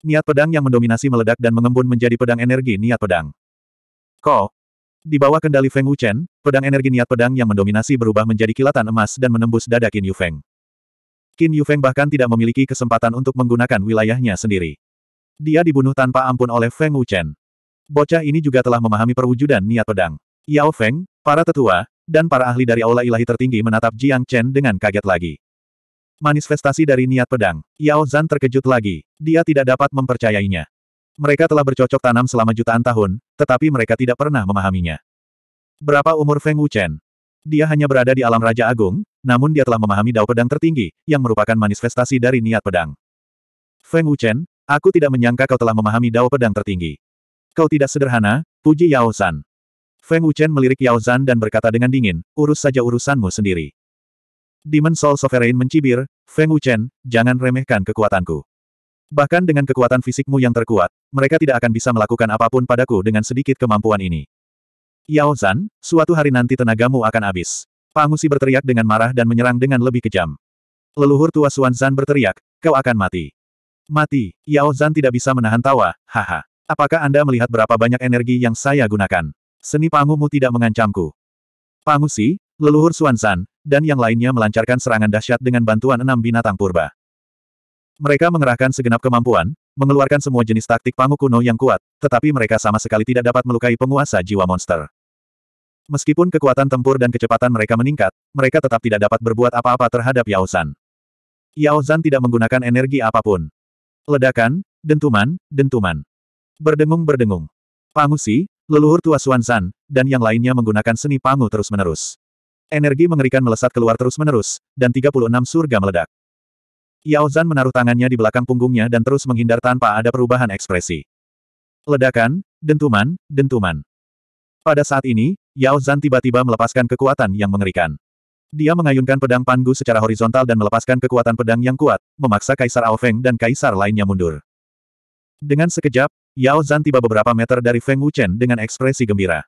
Niat pedang yang mendominasi meledak dan mengembun menjadi pedang energi niat pedang. Ko. Di bawah kendali Feng Wuchen, pedang energi niat pedang yang mendominasi berubah menjadi kilatan emas dan menembus dada Qin Yufeng. Qin Yufeng bahkan tidak memiliki kesempatan untuk menggunakan wilayahnya sendiri. Dia dibunuh tanpa ampun oleh Feng Wuchen. Bocah ini juga telah memahami perwujudan niat pedang. Yao Feng, para tetua, dan para ahli dari Aula Ilahi tertinggi menatap Jiang Chen dengan kaget lagi. Manifestasi dari niat pedang, Yao Zan terkejut lagi. Dia tidak dapat mempercayainya. Mereka telah bercocok tanam selama jutaan tahun, tetapi mereka tidak pernah memahaminya. Berapa umur Feng Wuchen? Dia hanya berada di alam Raja Agung, namun dia telah memahami dao pedang tertinggi, yang merupakan manifestasi dari niat pedang. Feng Wuchen, aku tidak menyangka kau telah memahami dao pedang tertinggi. Kau tidak sederhana, puji Yao Zan. Feng Wuchen melirik Yao Zan dan berkata dengan dingin, urus saja urusanmu sendiri. Demon Soul Sovereign mencibir, Feng Wuchen, jangan remehkan kekuatanku. Bahkan dengan kekuatan fisikmu yang terkuat, mereka tidak akan bisa melakukan apapun padaku dengan sedikit kemampuan ini. Yao Zan, suatu hari nanti tenagamu akan habis. Pangusi berteriak dengan marah dan menyerang dengan lebih kejam. Leluhur tua Suan Zan berteriak, kau akan mati. Mati, Yao Zan tidak bisa menahan tawa, haha. Apakah Anda melihat berapa banyak energi yang saya gunakan? Seni pangumu tidak mengancamku. Pangusi, Leluhur Suansan, dan yang lainnya melancarkan serangan dahsyat dengan bantuan enam binatang purba. Mereka mengerahkan segenap kemampuan, mengeluarkan semua jenis taktik pangu kuno yang kuat, tetapi mereka sama sekali tidak dapat melukai penguasa jiwa monster. Meskipun kekuatan tempur dan kecepatan mereka meningkat, mereka tetap tidak dapat berbuat apa-apa terhadap Yao Zan. Yao Zan tidak menggunakan energi apapun. Ledakan, dentuman, dentuman. Berdengung-berdengung. Pangusi, leluhur tua Suansan, dan yang lainnya menggunakan seni pangu terus-menerus. Energi mengerikan melesat keluar terus-menerus, dan 36 surga meledak. Yao Zan menaruh tangannya di belakang punggungnya dan terus menghindar tanpa ada perubahan ekspresi. Ledakan, dentuman, dentuman. Pada saat ini, Yao Zan tiba-tiba melepaskan kekuatan yang mengerikan. Dia mengayunkan pedang panggu secara horizontal dan melepaskan kekuatan pedang yang kuat, memaksa Kaisar Ao Feng dan Kaisar lainnya mundur. Dengan sekejap, Yao Zan tiba beberapa meter dari Feng Wuchen dengan ekspresi gembira.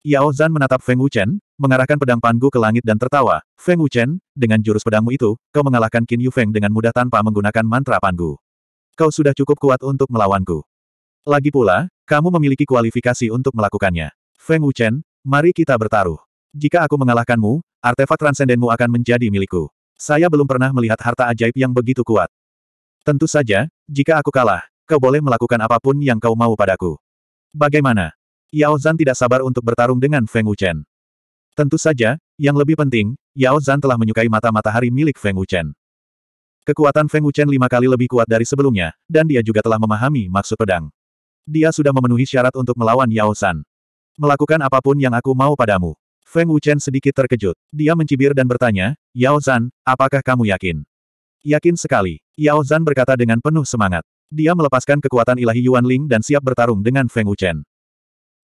Yao Zan menatap Feng Wuchen, mengarahkan pedang Panggu ke langit dan tertawa, Feng Wuchen, dengan jurus pedangmu itu, kau mengalahkan Qin Yu Feng dengan mudah tanpa menggunakan mantra Panggu. Kau sudah cukup kuat untuk melawanku. Lagi pula, kamu memiliki kualifikasi untuk melakukannya. Feng Wuchen, mari kita bertaruh. Jika aku mengalahkanmu, artefak transendenmu akan menjadi milikku. Saya belum pernah melihat harta ajaib yang begitu kuat. Tentu saja, jika aku kalah, kau boleh melakukan apapun yang kau mau padaku. Bagaimana? Yao Zan tidak sabar untuk bertarung dengan Feng Wuchen. Tentu saja, yang lebih penting, Yao Zan telah menyukai mata matahari milik Feng Wuchen. Kekuatan Feng Wuchen lima kali lebih kuat dari sebelumnya, dan dia juga telah memahami maksud pedang. Dia sudah memenuhi syarat untuk melawan Yao Zan. Melakukan apapun yang aku mau padamu. Feng Wuchen sedikit terkejut. Dia mencibir dan bertanya, Yao Zan, apakah kamu yakin? Yakin sekali. Yao Zan berkata dengan penuh semangat. Dia melepaskan kekuatan ilahi Yuan Ling dan siap bertarung dengan Feng Wuchen.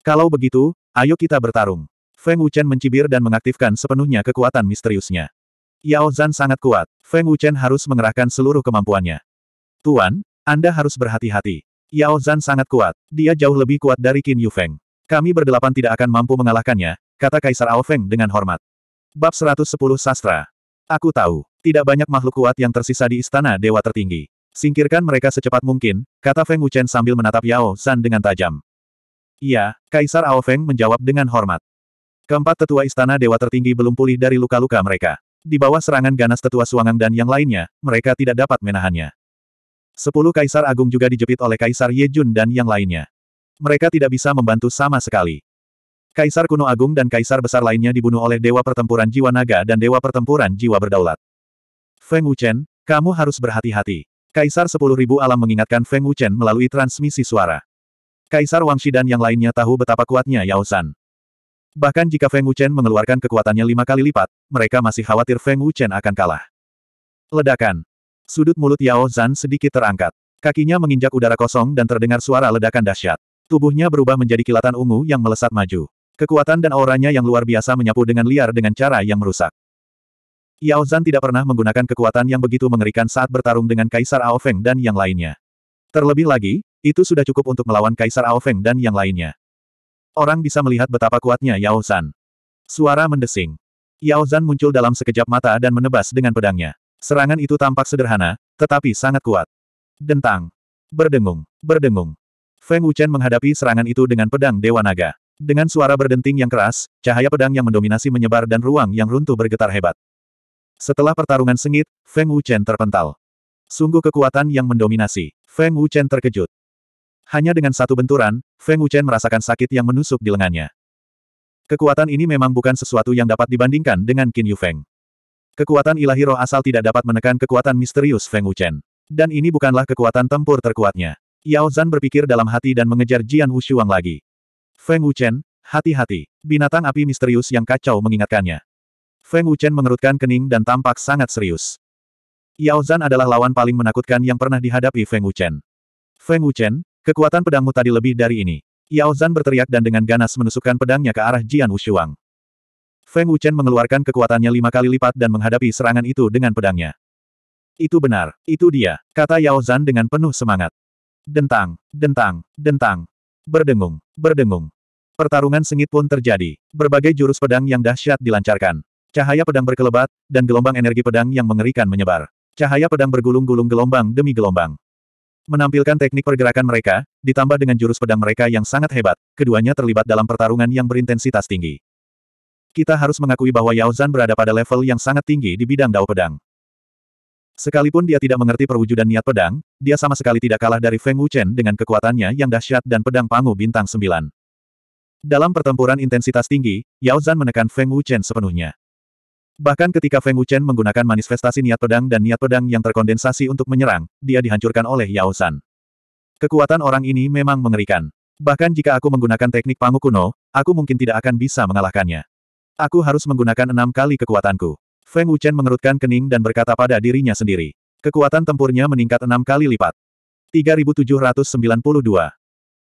Kalau begitu, ayo kita bertarung. Feng Wuchen mencibir dan mengaktifkan sepenuhnya kekuatan misteriusnya. Yao Zhan sangat kuat. Feng Wuchen harus mengerahkan seluruh kemampuannya. Tuan, Anda harus berhati-hati. Yao Zhan sangat kuat. Dia jauh lebih kuat dari Qin Yu Feng. Kami berdelapan tidak akan mampu mengalahkannya, kata Kaisar Ao Feng dengan hormat. Bab 110 Sastra. Aku tahu, tidak banyak makhluk kuat yang tersisa di istana dewa tertinggi. Singkirkan mereka secepat mungkin, kata Feng Wuchen sambil menatap Yao Zhan dengan tajam. Iya, Kaisar Ao Feng menjawab dengan hormat. Keempat tetua istana dewa tertinggi belum pulih dari luka-luka mereka. Di bawah serangan ganas tetua Suangang dan yang lainnya, mereka tidak dapat menahannya. Sepuluh kaisar agung juga dijepit oleh Kaisar Ye Jun dan yang lainnya. Mereka tidak bisa membantu sama sekali. Kaisar kuno agung dan kaisar besar lainnya dibunuh oleh Dewa Pertempuran Jiwa Naga dan Dewa Pertempuran Jiwa Berdaulat. Feng Wuchen, kamu harus berhati-hati. Kaisar 10.000 alam mengingatkan Feng Wuchen melalui transmisi suara. Kaisar Wang Shidan yang lainnya tahu betapa kuatnya Yao San. Bahkan jika Feng Wuchen mengeluarkan kekuatannya lima kali lipat, mereka masih khawatir Feng Wuchen akan kalah. Ledakan. Sudut mulut Yao Zan sedikit terangkat. Kakinya menginjak udara kosong dan terdengar suara ledakan dahsyat. Tubuhnya berubah menjadi kilatan ungu yang melesat maju. Kekuatan dan auranya yang luar biasa menyapu dengan liar dengan cara yang merusak. Yao Zan tidak pernah menggunakan kekuatan yang begitu mengerikan saat bertarung dengan Kaisar Ao Feng dan yang lainnya. Terlebih lagi, itu sudah cukup untuk melawan Kaisar Ao Feng dan yang lainnya. Orang bisa melihat betapa kuatnya Yao Zan. Suara mendesing. Yao Zan muncul dalam sekejap mata dan menebas dengan pedangnya. Serangan itu tampak sederhana, tetapi sangat kuat. Dentang. Berdengung. Berdengung. Feng Wuchen menghadapi serangan itu dengan pedang Dewa Naga. Dengan suara berdenting yang keras, cahaya pedang yang mendominasi menyebar dan ruang yang runtuh bergetar hebat. Setelah pertarungan sengit, Feng Wuchen terpental. Sungguh kekuatan yang mendominasi. Feng Wuchen terkejut. Hanya dengan satu benturan, Feng Wuchen merasakan sakit yang menusuk di lengannya. Kekuatan ini memang bukan sesuatu yang dapat dibandingkan dengan Qin Yu Feng. Kekuatan ilahi roh asal tidak dapat menekan kekuatan misterius Feng Wuchen. Dan ini bukanlah kekuatan tempur terkuatnya. Yao Zan berpikir dalam hati dan mengejar Jian Wushuang lagi. Feng Wuchen, hati-hati. Binatang api misterius yang kacau mengingatkannya. Feng Wuchen mengerutkan kening dan tampak sangat serius. Yao Zan adalah lawan paling menakutkan yang pernah dihadapi Feng Wuchen. Feng Wuchen, Kekuatan pedangmu tadi lebih dari ini. Yao Zan berteriak dan dengan ganas menusukkan pedangnya ke arah Jian Wushuang. Feng Wuchen mengeluarkan kekuatannya lima kali lipat dan menghadapi serangan itu dengan pedangnya. Itu benar, itu dia, kata Yao Zan dengan penuh semangat. Dentang, dentang, dentang. Berdengung, berdengung. Pertarungan sengit pun terjadi. Berbagai jurus pedang yang dahsyat dilancarkan. Cahaya pedang berkelebat, dan gelombang energi pedang yang mengerikan menyebar. Cahaya pedang bergulung-gulung gelombang demi gelombang. Menampilkan teknik pergerakan mereka, ditambah dengan jurus pedang mereka yang sangat hebat, keduanya terlibat dalam pertarungan yang berintensitas tinggi. Kita harus mengakui bahwa Yao Zan berada pada level yang sangat tinggi di bidang dao pedang. Sekalipun dia tidak mengerti perwujudan niat pedang, dia sama sekali tidak kalah dari Feng Wuchen dengan kekuatannya yang dahsyat dan pedang pangu bintang sembilan. Dalam pertempuran intensitas tinggi, Yao Zan menekan Feng Wuchen sepenuhnya. Bahkan ketika Feng Wuchen menggunakan manifestasi niat pedang dan niat pedang yang terkondensasi untuk menyerang, dia dihancurkan oleh Yao San. Kekuatan orang ini memang mengerikan. Bahkan jika aku menggunakan teknik pangu kuno, aku mungkin tidak akan bisa mengalahkannya. Aku harus menggunakan enam kali kekuatanku. Feng Wuchen mengerutkan kening dan berkata pada dirinya sendiri. Kekuatan tempurnya meningkat enam kali lipat. 3792.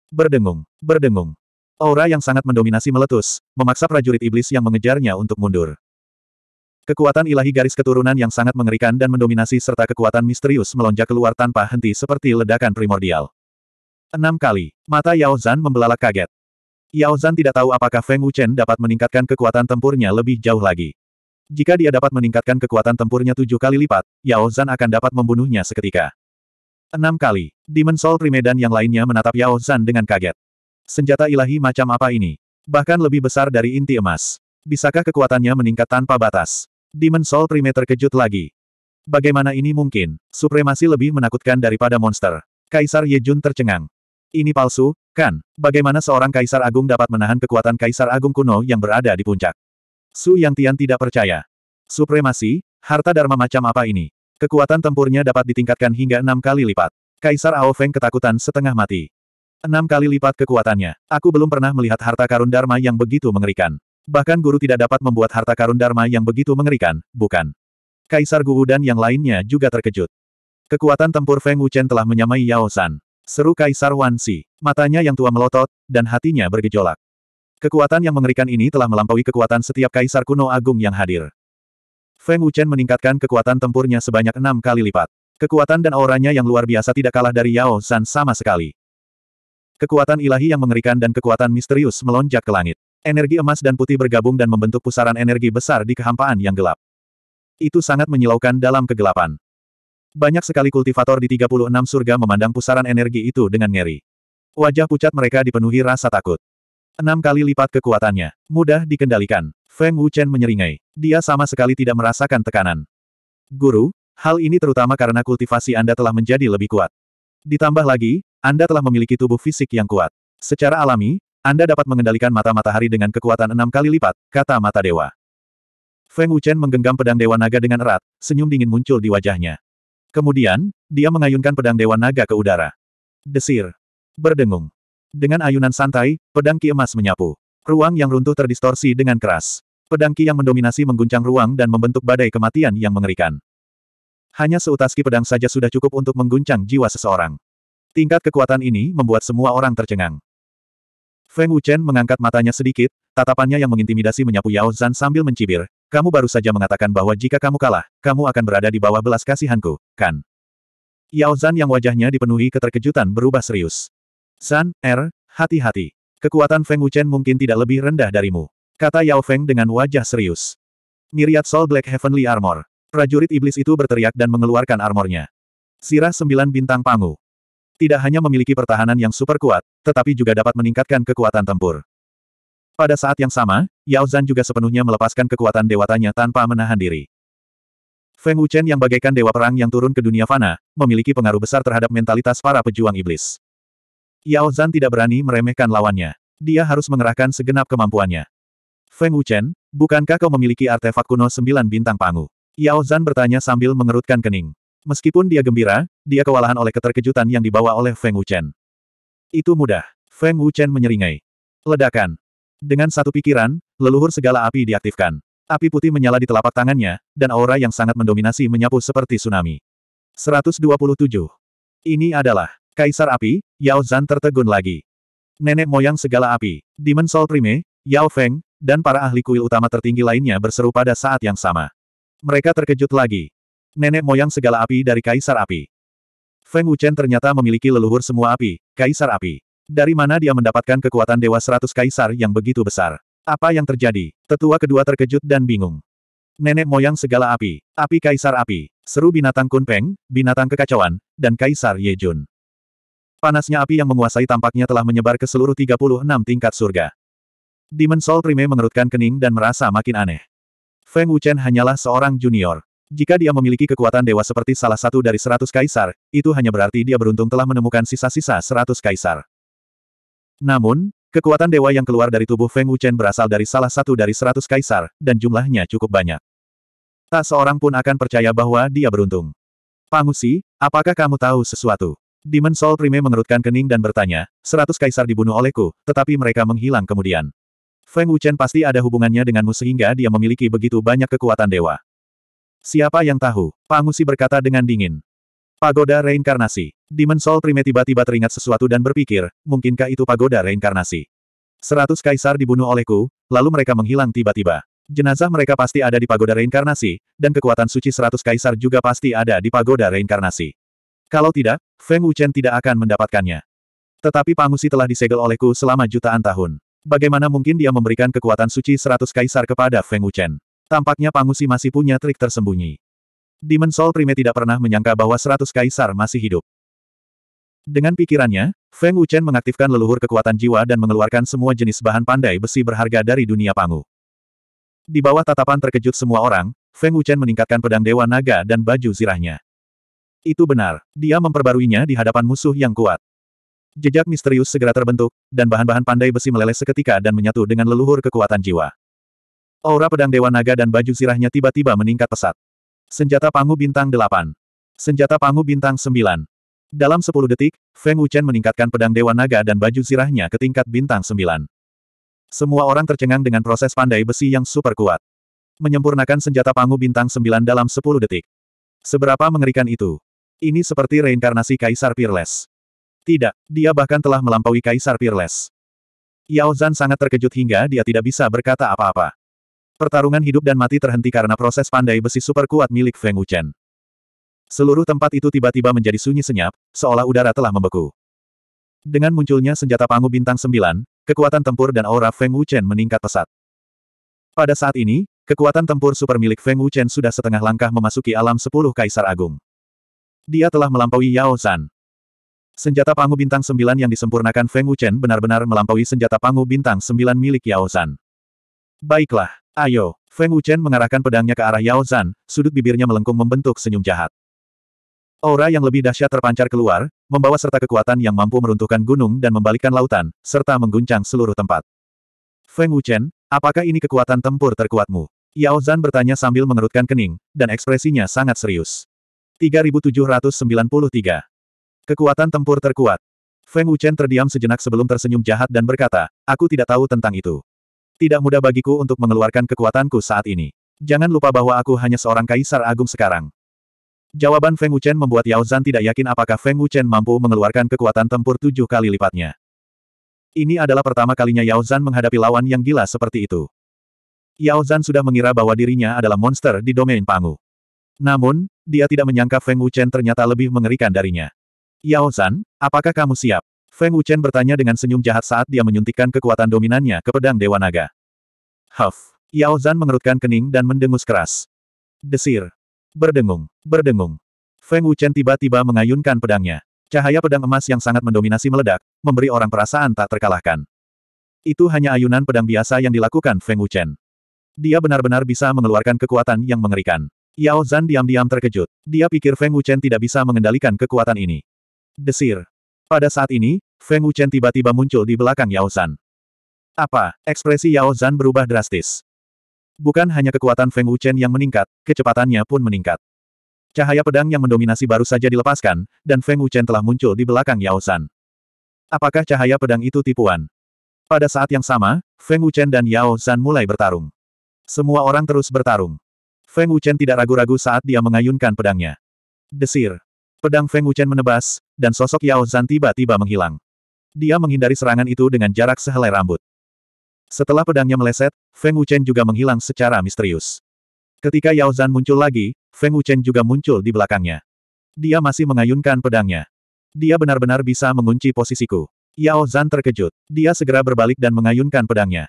Berdengung, berdengung. Aura yang sangat mendominasi meletus, memaksa prajurit iblis yang mengejarnya untuk mundur. Kekuatan ilahi garis keturunan yang sangat mengerikan dan mendominasi serta kekuatan misterius melonjak keluar tanpa henti seperti ledakan primordial. Enam kali, mata Yao Zan membelalak kaget. Yao Zan tidak tahu apakah Feng Wuchen dapat meningkatkan kekuatan tempurnya lebih jauh lagi. Jika dia dapat meningkatkan kekuatan tempurnya tujuh kali lipat, Yao Zan akan dapat membunuhnya seketika. Enam kali, Demon Soul Primedan yang lainnya menatap Yao Zan dengan kaget. Senjata ilahi macam apa ini? Bahkan lebih besar dari inti emas. Bisakah kekuatannya meningkat tanpa batas? Demon Soul Prime terkejut lagi. Bagaimana ini mungkin? Supremasi lebih menakutkan daripada monster. Kaisar Yejun tercengang. Ini palsu, kan? Bagaimana seorang kaisar agung dapat menahan kekuatan kaisar agung kuno yang berada di puncak? Su Yang Tian tidak percaya. Supremasi, harta dharma macam apa ini? Kekuatan tempurnya dapat ditingkatkan hingga enam kali lipat. Kaisar Ao Feng ketakutan setengah mati. Enam kali lipat kekuatannya. Aku belum pernah melihat harta karun dharma yang begitu mengerikan. Bahkan guru tidak dapat membuat harta karun Dharma yang begitu mengerikan, bukan? Kaisar Guwu dan yang lainnya juga terkejut. Kekuatan tempur Feng Wuchen telah menyamai Yao San. Seru Kaisar Wan Si, Matanya yang tua melotot, dan hatinya bergejolak. Kekuatan yang mengerikan ini telah melampaui kekuatan setiap kaisar kuno agung yang hadir. Feng Wuchen meningkatkan kekuatan tempurnya sebanyak enam kali lipat. Kekuatan dan auranya yang luar biasa tidak kalah dari Yao San sama sekali. Kekuatan ilahi yang mengerikan dan kekuatan misterius melonjak ke langit. Energi emas dan putih bergabung dan membentuk pusaran energi besar di kehampaan yang gelap. Itu sangat menyilaukan dalam kegelapan. Banyak sekali kultivator di 36 surga memandang pusaran energi itu dengan ngeri. Wajah pucat mereka dipenuhi rasa takut. Enam kali lipat kekuatannya. Mudah dikendalikan. Feng Wuchen menyeringai. Dia sama sekali tidak merasakan tekanan. Guru, hal ini terutama karena kultivasi Anda telah menjadi lebih kuat. Ditambah lagi, Anda telah memiliki tubuh fisik yang kuat. Secara alami, anda dapat mengendalikan mata matahari dengan kekuatan enam kali lipat, kata mata dewa. Feng Wuchen menggenggam pedang dewa naga dengan erat, senyum dingin muncul di wajahnya. Kemudian, dia mengayunkan pedang dewa naga ke udara. Desir. Berdengung. Dengan ayunan santai, pedang ki emas menyapu. Ruang yang runtuh terdistorsi dengan keras. Pedang ki yang mendominasi mengguncang ruang dan membentuk badai kematian yang mengerikan. Hanya seutas ki pedang saja sudah cukup untuk mengguncang jiwa seseorang. Tingkat kekuatan ini membuat semua orang tercengang. Feng Wuchen mengangkat matanya sedikit, tatapannya yang mengintimidasi menyapu Yao Zan sambil mencibir. Kamu baru saja mengatakan bahwa jika kamu kalah, kamu akan berada di bawah belas kasihanku, kan? Yao Zan yang wajahnya dipenuhi keterkejutan berubah serius. Zan, Er, hati-hati. Kekuatan Feng Wuchen mungkin tidak lebih rendah darimu. Kata Yao Feng dengan wajah serius. Miriat Sol Black Heavenly Armor. Prajurit iblis itu berteriak dan mengeluarkan armornya. Sirah sembilan bintang panggung tidak hanya memiliki pertahanan yang super kuat, tetapi juga dapat meningkatkan kekuatan tempur. Pada saat yang sama, Yao Zhan juga sepenuhnya melepaskan kekuatan dewatanya tanpa menahan diri. Feng Wuchen yang bagaikan dewa perang yang turun ke dunia fana, memiliki pengaruh besar terhadap mentalitas para pejuang iblis. Yao Zhan tidak berani meremehkan lawannya. Dia harus mengerahkan segenap kemampuannya. Feng Wuchen, bukankah kau memiliki artefak kuno sembilan bintang pangu? Yao Zhan bertanya sambil mengerutkan kening. Meskipun dia gembira, dia kewalahan oleh keterkejutan yang dibawa oleh Feng Wuchen. Itu mudah. Feng Wuchen menyeringai. Ledakan. Dengan satu pikiran, leluhur segala api diaktifkan. Api putih menyala di telapak tangannya, dan aura yang sangat mendominasi menyapu seperti tsunami. 127. Ini adalah Kaisar Api, Yao Zan tertegun lagi. Nenek moyang segala api, Demon Soul Prime, Yao Feng, dan para ahli kuil utama tertinggi lainnya berseru pada saat yang sama. Mereka terkejut lagi. Nenek moyang segala api dari Kaisar Api. Feng Wuchen ternyata memiliki leluhur semua api, Kaisar Api. Dari mana dia mendapatkan kekuatan Dewa Seratus Kaisar yang begitu besar? Apa yang terjadi? Tetua kedua terkejut dan bingung. Nenek moyang segala api, api Kaisar Api, seru binatang Kunpeng, binatang kekacauan, dan Kaisar Yejun. Panasnya api yang menguasai tampaknya telah menyebar ke seluruh 36 tingkat surga. Demon Soul Prime mengerutkan kening dan merasa makin aneh. Feng Wuchen hanyalah seorang junior. Jika dia memiliki kekuatan dewa seperti salah satu dari seratus kaisar, itu hanya berarti dia beruntung telah menemukan sisa-sisa seratus -sisa kaisar. Namun, kekuatan dewa yang keluar dari tubuh Feng Wuchen berasal dari salah satu dari seratus kaisar, dan jumlahnya cukup banyak. Tak seorang pun akan percaya bahwa dia beruntung. Pangusi, apakah kamu tahu sesuatu? Demon Soul Prime mengerutkan kening dan bertanya, seratus kaisar dibunuh olehku, tetapi mereka menghilang kemudian. Feng Wuchen pasti ada hubungannya denganmu sehingga dia memiliki begitu banyak kekuatan dewa. Siapa yang tahu? Pangusi berkata dengan dingin. Pagoda reinkarnasi. Dimensol Prime tiba-tiba teringat sesuatu dan berpikir, mungkinkah itu pagoda reinkarnasi? Seratus kaisar dibunuh olehku, lalu mereka menghilang tiba-tiba. Jenazah mereka pasti ada di pagoda reinkarnasi, dan kekuatan suci seratus kaisar juga pasti ada di pagoda reinkarnasi. Kalau tidak, Feng Wuchen tidak akan mendapatkannya. Tetapi Pangusi telah disegel olehku selama jutaan tahun. Bagaimana mungkin dia memberikan kekuatan suci seratus kaisar kepada Feng Wuchen? Tampaknya Pangusi masih punya trik tersembunyi. Demon Soul Prime tidak pernah menyangka bahwa seratus kaisar masih hidup. Dengan pikirannya, Feng Wuchen mengaktifkan leluhur kekuatan jiwa dan mengeluarkan semua jenis bahan pandai besi berharga dari dunia Pangu. Di bawah tatapan terkejut semua orang, Feng Wuchen meningkatkan pedang Dewa Naga dan baju zirahnya. Itu benar, dia memperbaruinya di hadapan musuh yang kuat. Jejak misterius segera terbentuk, dan bahan-bahan pandai besi meleleh seketika dan menyatu dengan leluhur kekuatan jiwa. Aura pedang Dewa Naga dan baju sirahnya tiba-tiba meningkat pesat. Senjata Pangu Bintang 8. Senjata Pangu Bintang 9. Dalam 10 detik, Feng Wuchen meningkatkan pedang Dewa Naga dan baju sirahnya ke tingkat bintang 9. Semua orang tercengang dengan proses pandai besi yang super kuat. Menyempurnakan senjata Pangu Bintang 9 dalam 10 detik. Seberapa mengerikan itu? Ini seperti reinkarnasi Kaisar Peerless. Tidak, dia bahkan telah melampaui Kaisar Peerless. Yao Zan sangat terkejut hingga dia tidak bisa berkata apa-apa. Pertarungan hidup dan mati terhenti karena proses pandai besi super kuat milik Feng Wuchen. Seluruh tempat itu tiba-tiba menjadi sunyi senyap, seolah udara telah membeku. Dengan munculnya senjata pangu bintang 9, kekuatan tempur dan aura Feng Wuchen meningkat pesat. Pada saat ini, kekuatan tempur super milik Feng Wuchen sudah setengah langkah memasuki alam sepuluh Kaisar Agung. Dia telah melampaui Yao San. Senjata pangu bintang 9 yang disempurnakan Feng Wuchen benar-benar melampaui senjata pangu bintang 9 milik Yao San. Baiklah. Ayo, Feng Wuchen mengarahkan pedangnya ke arah Yao Zan, sudut bibirnya melengkung membentuk senyum jahat. Aura yang lebih dahsyat terpancar keluar, membawa serta kekuatan yang mampu meruntuhkan gunung dan membalikkan lautan, serta mengguncang seluruh tempat. Feng Wuchen, apakah ini kekuatan tempur terkuatmu? Yao Zan bertanya sambil mengerutkan kening, dan ekspresinya sangat serius. 3793. Kekuatan tempur terkuat. Feng Wuchen terdiam sejenak sebelum tersenyum jahat dan berkata, aku tidak tahu tentang itu. Tidak mudah bagiku untuk mengeluarkan kekuatanku saat ini. Jangan lupa bahwa aku hanya seorang kaisar agung sekarang. Jawaban Feng Wuchen membuat Yao Zan tidak yakin apakah Feng Wuchen mampu mengeluarkan kekuatan tempur tujuh kali lipatnya. Ini adalah pertama kalinya Yao Zan menghadapi lawan yang gila seperti itu. Yao Zan sudah mengira bahwa dirinya adalah monster di domain Pangu. Namun, dia tidak menyangka Feng Wuchen ternyata lebih mengerikan darinya. Yao Zan, apakah kamu siap? Feng Wuchen bertanya dengan senyum jahat saat dia menyuntikkan kekuatan dominannya ke pedang Dewa Naga. Huff! Yao Zan mengerutkan kening dan mendengus keras. Desir! Berdengung! Berdengung! Feng Wuchen tiba-tiba mengayunkan pedangnya. Cahaya pedang emas yang sangat mendominasi meledak, memberi orang perasaan tak terkalahkan. Itu hanya ayunan pedang biasa yang dilakukan Feng Wuchen. Dia benar-benar bisa mengeluarkan kekuatan yang mengerikan. Yao Zan diam-diam terkejut. Dia pikir Feng Wuchen tidak bisa mengendalikan kekuatan ini. Desir. Pada saat ini, Feng Wuchen tiba-tiba muncul di belakang Yao Zan. Apa? Ekspresi Yao Zan berubah drastis. Bukan hanya kekuatan Feng Wuchen yang meningkat, kecepatannya pun meningkat. Cahaya pedang yang mendominasi baru saja dilepaskan, dan Feng Wuchen telah muncul di belakang Yao Zan. Apakah cahaya pedang itu tipuan? Pada saat yang sama, Feng Wuchen dan Yao Zan mulai bertarung. Semua orang terus bertarung. Feng Wuchen tidak ragu-ragu saat dia mengayunkan pedangnya. Desir. Pedang Feng Wuchen menebas, dan sosok Yao Zan tiba-tiba menghilang. Dia menghindari serangan itu dengan jarak sehelai rambut. Setelah pedangnya meleset, Feng Wuchen juga menghilang secara misterius. Ketika Yao Zan muncul lagi, Feng Wuchen juga muncul di belakangnya. Dia masih mengayunkan pedangnya. Dia benar-benar bisa mengunci posisiku. Yao Zan terkejut. Dia segera berbalik dan mengayunkan pedangnya.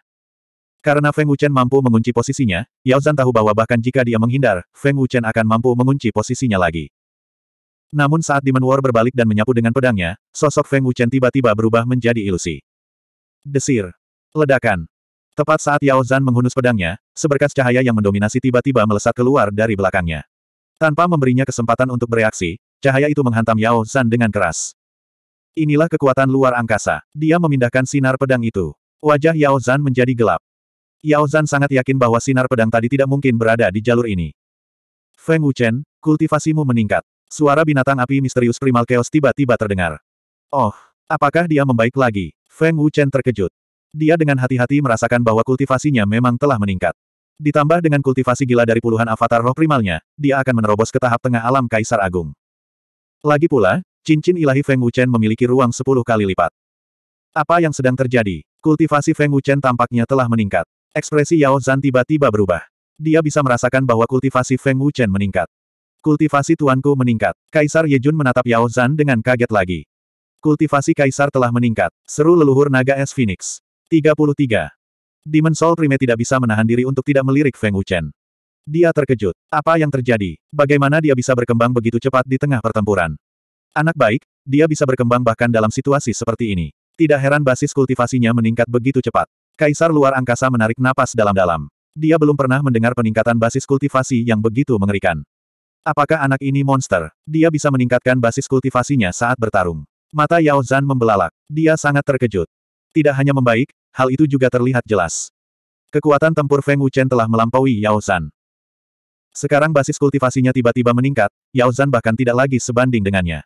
Karena Feng Wuchen mampu mengunci posisinya, Yao Zan tahu bahwa bahkan jika dia menghindar, Feng Wuchen akan mampu mengunci posisinya lagi. Namun saat Demon War berbalik dan menyapu dengan pedangnya, sosok Feng Wuchen tiba-tiba berubah menjadi ilusi. Desir. Ledakan. Tepat saat Yao Zan menghunus pedangnya, seberkas cahaya yang mendominasi tiba-tiba melesat keluar dari belakangnya. Tanpa memberinya kesempatan untuk bereaksi, cahaya itu menghantam Yao Zan dengan keras. Inilah kekuatan luar angkasa. Dia memindahkan sinar pedang itu. Wajah Yao Zan menjadi gelap. Yao Zan sangat yakin bahwa sinar pedang tadi tidak mungkin berada di jalur ini. Feng Wuchen, kultivasimu meningkat. Suara binatang api misterius primal chaos tiba-tiba terdengar. Oh, apakah dia membaik lagi? Feng Wuchen terkejut. Dia dengan hati-hati merasakan bahwa kultivasinya memang telah meningkat. Ditambah dengan kultivasi gila dari puluhan avatar roh primalnya, dia akan menerobos ke tahap tengah alam Kaisar Agung. Lagi pula, cincin ilahi Feng Wuchen memiliki ruang sepuluh kali lipat. Apa yang sedang terjadi? Kultivasi Feng Wuchen tampaknya telah meningkat. Ekspresi Yao Zan tiba-tiba berubah. Dia bisa merasakan bahwa kultivasi Feng Wuchen meningkat. Kultivasi tuanku meningkat. Kaisar Yejun menatap Yao Zan dengan kaget lagi. Kultivasi kaisar telah meningkat. Seru leluhur naga es Phoenix. 33. Demon Soul Prime tidak bisa menahan diri untuk tidak melirik Feng Wuchen. Dia terkejut. Apa yang terjadi? Bagaimana dia bisa berkembang begitu cepat di tengah pertempuran? Anak baik, dia bisa berkembang bahkan dalam situasi seperti ini. Tidak heran basis kultivasinya meningkat begitu cepat. Kaisar luar angkasa menarik napas dalam-dalam. Dia belum pernah mendengar peningkatan basis kultivasi yang begitu mengerikan. Apakah anak ini monster? Dia bisa meningkatkan basis kultivasinya saat bertarung. Mata Yao Zan membelalak. Dia sangat terkejut. Tidak hanya membaik, hal itu juga terlihat jelas. Kekuatan tempur Feng Wuchen telah melampaui Yao Zan. Sekarang basis kultivasinya tiba-tiba meningkat, Yao Zan bahkan tidak lagi sebanding dengannya.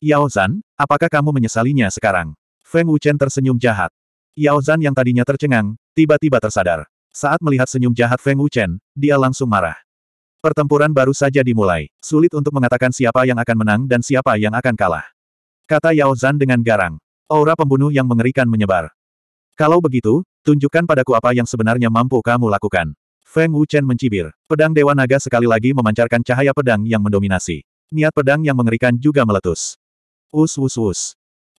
Yao Zan, apakah kamu menyesalinya sekarang? Feng Wuchen tersenyum jahat. Yao Zan yang tadinya tercengang, tiba-tiba tersadar. Saat melihat senyum jahat Feng Wuchen, dia langsung marah. Pertempuran baru saja dimulai, sulit untuk mengatakan siapa yang akan menang dan siapa yang akan kalah. Kata Yao Zan dengan garang. Aura pembunuh yang mengerikan menyebar. Kalau begitu, tunjukkan padaku apa yang sebenarnya mampu kamu lakukan. Feng Wuchen mencibir. Pedang Dewa Naga sekali lagi memancarkan cahaya pedang yang mendominasi. Niat pedang yang mengerikan juga meletus. Us us us.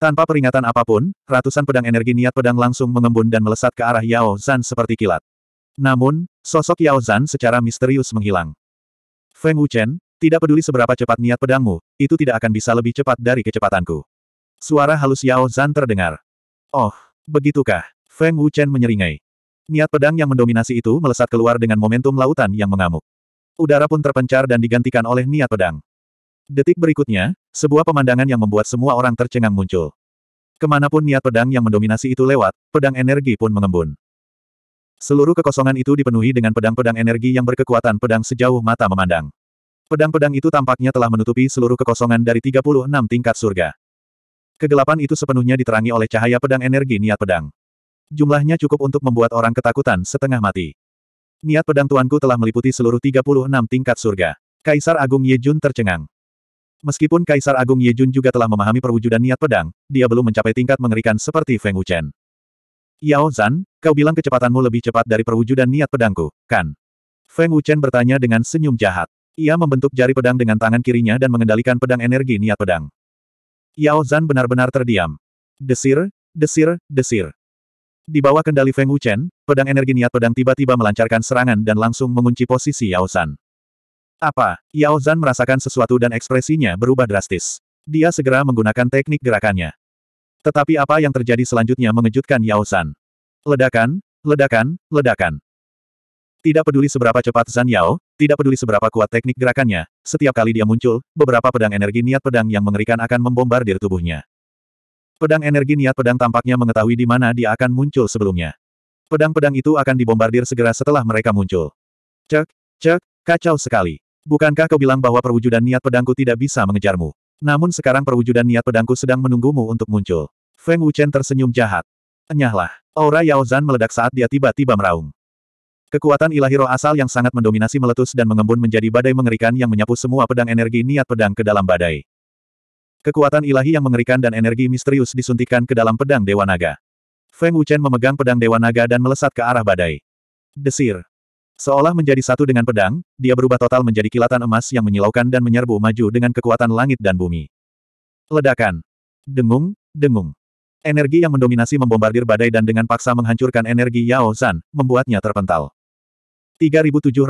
Tanpa peringatan apapun, ratusan pedang energi niat pedang langsung mengembun dan melesat ke arah Yao Zan seperti kilat. Namun, sosok Yao Zan secara misterius menghilang. Feng Wuchen, tidak peduli seberapa cepat niat pedangmu, itu tidak akan bisa lebih cepat dari kecepatanku. Suara halus Yao Zan terdengar. Oh, begitukah? Feng Wuchen menyeringai. Niat pedang yang mendominasi itu melesat keluar dengan momentum lautan yang mengamuk. Udara pun terpencar dan digantikan oleh niat pedang. Detik berikutnya, sebuah pemandangan yang membuat semua orang tercengang muncul. Kemanapun niat pedang yang mendominasi itu lewat, pedang energi pun mengembun. Seluruh kekosongan itu dipenuhi dengan pedang-pedang energi yang berkekuatan pedang sejauh mata memandang. Pedang-pedang itu tampaknya telah menutupi seluruh kekosongan dari 36 tingkat surga. Kegelapan itu sepenuhnya diterangi oleh cahaya pedang energi niat pedang. Jumlahnya cukup untuk membuat orang ketakutan setengah mati. Niat pedang tuanku telah meliputi seluruh 36 tingkat surga. Kaisar Agung Yejun tercengang. Meskipun Kaisar Agung Yejun juga telah memahami perwujudan niat pedang, dia belum mencapai tingkat mengerikan seperti Feng Wuchen. Yao Zan, kau bilang kecepatanmu lebih cepat dari perwujudan niat pedangku, kan? Feng Wuchen bertanya dengan senyum jahat. Ia membentuk jari pedang dengan tangan kirinya dan mengendalikan pedang energi niat pedang. Yao Zan benar-benar terdiam. Desir, desir, desir. Di bawah kendali Feng Wuchen, pedang energi niat pedang tiba-tiba melancarkan serangan dan langsung mengunci posisi Yao Zan. Apa? Yao Zan merasakan sesuatu dan ekspresinya berubah drastis. Dia segera menggunakan teknik gerakannya. Tetapi apa yang terjadi selanjutnya mengejutkan Yao San. Ledakan, ledakan, ledakan. Tidak peduli seberapa cepat Zan Yao, tidak peduli seberapa kuat teknik gerakannya, setiap kali dia muncul, beberapa pedang energi niat pedang yang mengerikan akan membombardir tubuhnya. Pedang energi niat pedang tampaknya mengetahui di mana dia akan muncul sebelumnya. Pedang-pedang itu akan dibombardir segera setelah mereka muncul. Cek, cek, kacau sekali. Bukankah kau bilang bahwa perwujudan niat pedangku tidak bisa mengejarmu? Namun sekarang perwujudan niat pedangku sedang menunggumu untuk muncul. Feng Wuchen tersenyum jahat. Enyahlah. Aura Yao Zan meledak saat dia tiba-tiba meraung. Kekuatan ilahi roh asal yang sangat mendominasi meletus dan mengembun menjadi badai mengerikan yang menyapu semua pedang energi niat pedang ke dalam badai. Kekuatan ilahi yang mengerikan dan energi misterius disuntikan ke dalam pedang Dewa Naga. Feng Wuchen memegang pedang Dewa Naga dan melesat ke arah badai. Desir. Seolah menjadi satu dengan pedang, dia berubah total menjadi kilatan emas yang menyilaukan dan menyerbu maju dengan kekuatan langit dan bumi. Ledakan. Dengung, dengung. Energi yang mendominasi membombardir badai dan dengan paksa menghancurkan energi Yao Zan, membuatnya terpental. 3794.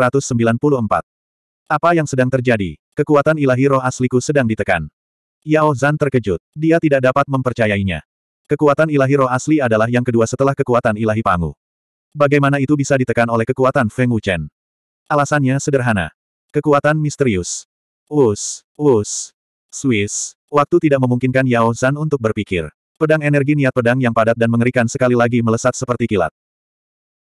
Apa yang sedang terjadi? Kekuatan ilahi roh asliku sedang ditekan. Yao Zan terkejut. Dia tidak dapat mempercayainya. Kekuatan ilahi roh asli adalah yang kedua setelah kekuatan ilahi Pangu. Bagaimana itu bisa ditekan oleh kekuatan Feng Wuchen? Alasannya sederhana. Kekuatan misterius. Us, us, Swiss. Waktu tidak memungkinkan Yao Zhan untuk berpikir. Pedang energi niat pedang yang padat dan mengerikan sekali lagi melesat seperti kilat.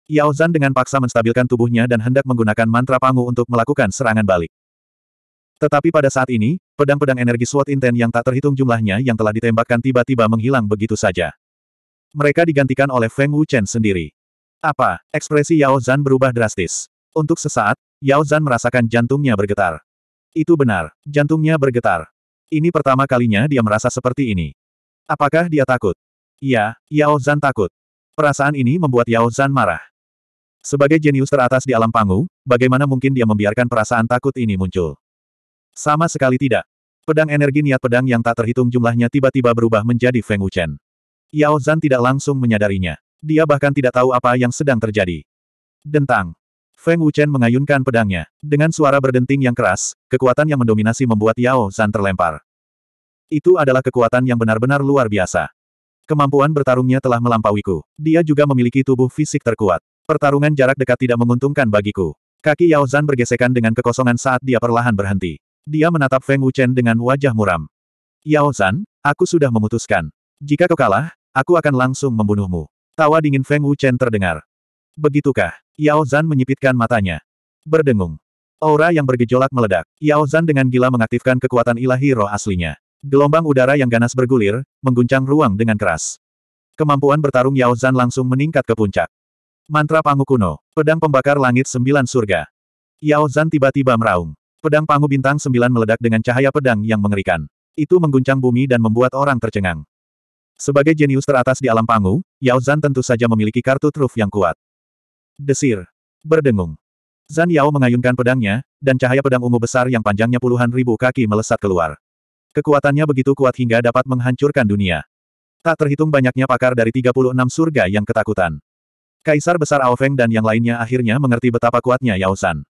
Yao Zhan dengan paksa menstabilkan tubuhnya dan hendak menggunakan mantra pangu untuk melakukan serangan balik. Tetapi pada saat ini, pedang-pedang energi SWAT inten yang tak terhitung jumlahnya yang telah ditembakkan tiba-tiba menghilang begitu saja. Mereka digantikan oleh Feng Wuchen sendiri. Apa? Ekspresi Yao Zan berubah drastis. Untuk sesaat, Yao Zan merasakan jantungnya bergetar. Itu benar, jantungnya bergetar. Ini pertama kalinya dia merasa seperti ini. Apakah dia takut? Iya, Yao Zan takut. Perasaan ini membuat Yao Zan marah. Sebagai jenius teratas di alam pangu, bagaimana mungkin dia membiarkan perasaan takut ini muncul? Sama sekali tidak. Pedang energi niat pedang yang tak terhitung jumlahnya tiba-tiba berubah menjadi Feng Wuchen. Yao Zan tidak langsung menyadarinya. Dia bahkan tidak tahu apa yang sedang terjadi. Dentang. Feng Wuchen mengayunkan pedangnya. Dengan suara berdenting yang keras, kekuatan yang mendominasi membuat Yao Zan terlempar. Itu adalah kekuatan yang benar-benar luar biasa. Kemampuan bertarungnya telah melampauiku. Dia juga memiliki tubuh fisik terkuat. Pertarungan jarak dekat tidak menguntungkan bagiku. Kaki Yao Zan bergesekan dengan kekosongan saat dia perlahan berhenti. Dia menatap Feng Wuchen dengan wajah muram. Yao Zan, aku sudah memutuskan. Jika kau kalah, aku akan langsung membunuhmu. Tawa dingin Feng Wuchen terdengar. Begitukah? Yao Zan menyipitkan matanya. Berdengung. Aura yang bergejolak meledak. Yao Zan dengan gila mengaktifkan kekuatan ilahi roh aslinya. Gelombang udara yang ganas bergulir, mengguncang ruang dengan keras. Kemampuan bertarung Yao Zan langsung meningkat ke puncak. Mantra Pangu Kuno, Pedang Pembakar Langit Sembilan Surga. Yao Zan tiba-tiba meraung. Pedang Pangu Bintang Sembilan meledak dengan cahaya pedang yang mengerikan. Itu mengguncang bumi dan membuat orang tercengang. Sebagai jenius teratas di alam pangu, Yao Zan tentu saja memiliki kartu truf yang kuat. Desir. Berdengung. Zan Yao mengayunkan pedangnya, dan cahaya pedang ungu besar yang panjangnya puluhan ribu kaki melesat keluar. Kekuatannya begitu kuat hingga dapat menghancurkan dunia. Tak terhitung banyaknya pakar dari 36 surga yang ketakutan. Kaisar Besar Ao Feng dan yang lainnya akhirnya mengerti betapa kuatnya Yao Zan.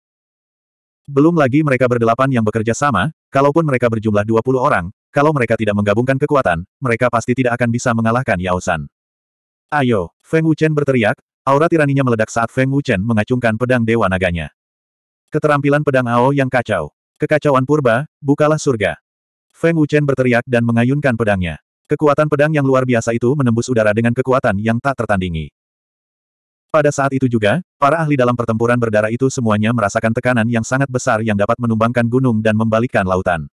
Belum lagi mereka berdelapan yang bekerja sama, kalaupun mereka berjumlah 20 orang, kalau mereka tidak menggabungkan kekuatan, mereka pasti tidak akan bisa mengalahkan Yao San. Ayo, Feng Wuchen berteriak, aura tiraninya meledak saat Feng Wuchen mengacungkan pedang Dewa Naganya. Keterampilan pedang Ao yang kacau. Kekacauan purba, bukalah surga. Feng Wuchen berteriak dan mengayunkan pedangnya. Kekuatan pedang yang luar biasa itu menembus udara dengan kekuatan yang tak tertandingi. Pada saat itu juga, para ahli dalam pertempuran berdarah itu semuanya merasakan tekanan yang sangat besar yang dapat menumbangkan gunung dan membalikkan lautan.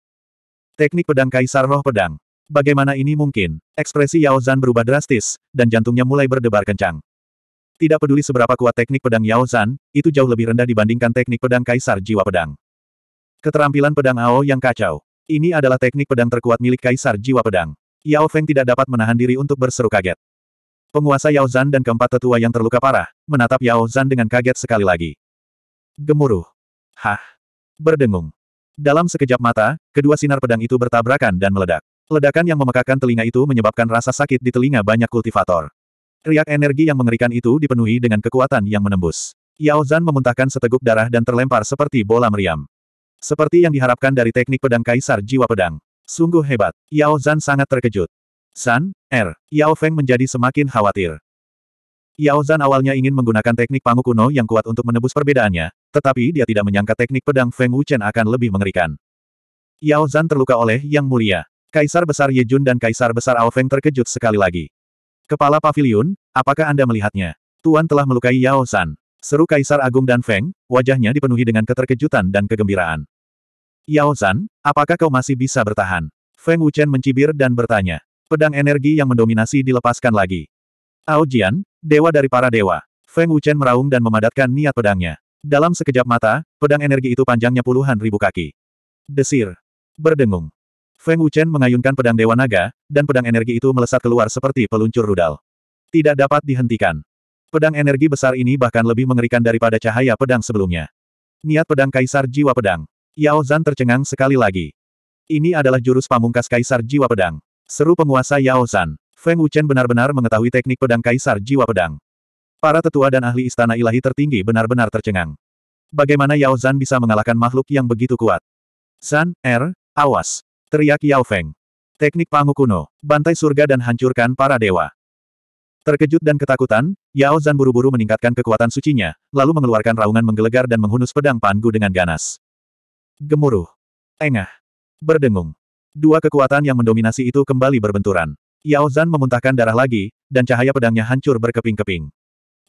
Teknik pedang Kaisar Roh Pedang. Bagaimana ini mungkin? Ekspresi Yao Zan berubah drastis, dan jantungnya mulai berdebar kencang. Tidak peduli seberapa kuat teknik pedang Yao Zan, itu jauh lebih rendah dibandingkan teknik pedang Kaisar Jiwa Pedang. Keterampilan pedang Ao yang kacau. Ini adalah teknik pedang terkuat milik Kaisar Jiwa Pedang. Yao Feng tidak dapat menahan diri untuk berseru kaget. Penguasa Yao Zan dan keempat tetua yang terluka parah, menatap Yao Zan dengan kaget sekali lagi. Gemuruh. Hah. Berdengung. Dalam sekejap mata, kedua sinar pedang itu bertabrakan dan meledak. Ledakan yang memekakan telinga itu menyebabkan rasa sakit di telinga banyak kultivator. Riak energi yang mengerikan itu dipenuhi dengan kekuatan yang menembus. Yao Zan memuntahkan seteguk darah dan terlempar seperti bola meriam. Seperti yang diharapkan dari teknik pedang Kaisar Jiwa Pedang. Sungguh hebat. Yao Zan sangat terkejut. San, Er, Yao Feng menjadi semakin khawatir. Yao Zan awalnya ingin menggunakan teknik pangu kuno yang kuat untuk menebus perbedaannya, tetapi dia tidak menyangka teknik pedang Feng Wuchen akan lebih mengerikan. Yao Zan terluka oleh Yang Mulia. Kaisar Besar Ye Jun dan Kaisar Besar Ao Feng terkejut sekali lagi. Kepala Paviliun, apakah Anda melihatnya? Tuan telah melukai Yao Zan. Seru Kaisar Agung dan Feng, wajahnya dipenuhi dengan keterkejutan dan kegembiraan. Yao Zan, apakah kau masih bisa bertahan? Feng Wuchen mencibir dan bertanya. Pedang energi yang mendominasi dilepaskan lagi. Ao Jian, dewa dari para dewa. Feng Wuchen meraung dan memadatkan niat pedangnya. Dalam sekejap mata, pedang energi itu panjangnya puluhan ribu kaki. Desir. Berdengung. Feng Wuchen mengayunkan pedang Dewa Naga, dan pedang energi itu melesat keluar seperti peluncur rudal. Tidak dapat dihentikan. Pedang energi besar ini bahkan lebih mengerikan daripada cahaya pedang sebelumnya. Niat pedang Kaisar Jiwa Pedang. Yao Zan tercengang sekali lagi. Ini adalah jurus pamungkas Kaisar Jiwa Pedang. Seru penguasa Yao Zan. Feng Wuchen benar-benar mengetahui teknik pedang Kaisar Jiwa Pedang. Para tetua dan ahli istana ilahi tertinggi benar-benar tercengang. Bagaimana Yao Zan bisa mengalahkan makhluk yang begitu kuat? Zan, Er, awas! Teriak Yao Feng. Teknik Pangu kuno, bantai surga dan hancurkan para dewa. Terkejut dan ketakutan, Yao Zan buru-buru meningkatkan kekuatan sucinya, lalu mengeluarkan raungan menggelegar dan menghunus pedang panggu dengan ganas. Gemuruh. Engah. Berdengung. Dua kekuatan yang mendominasi itu kembali berbenturan. Yao Zan memuntahkan darah lagi, dan cahaya pedangnya hancur berkeping-keping.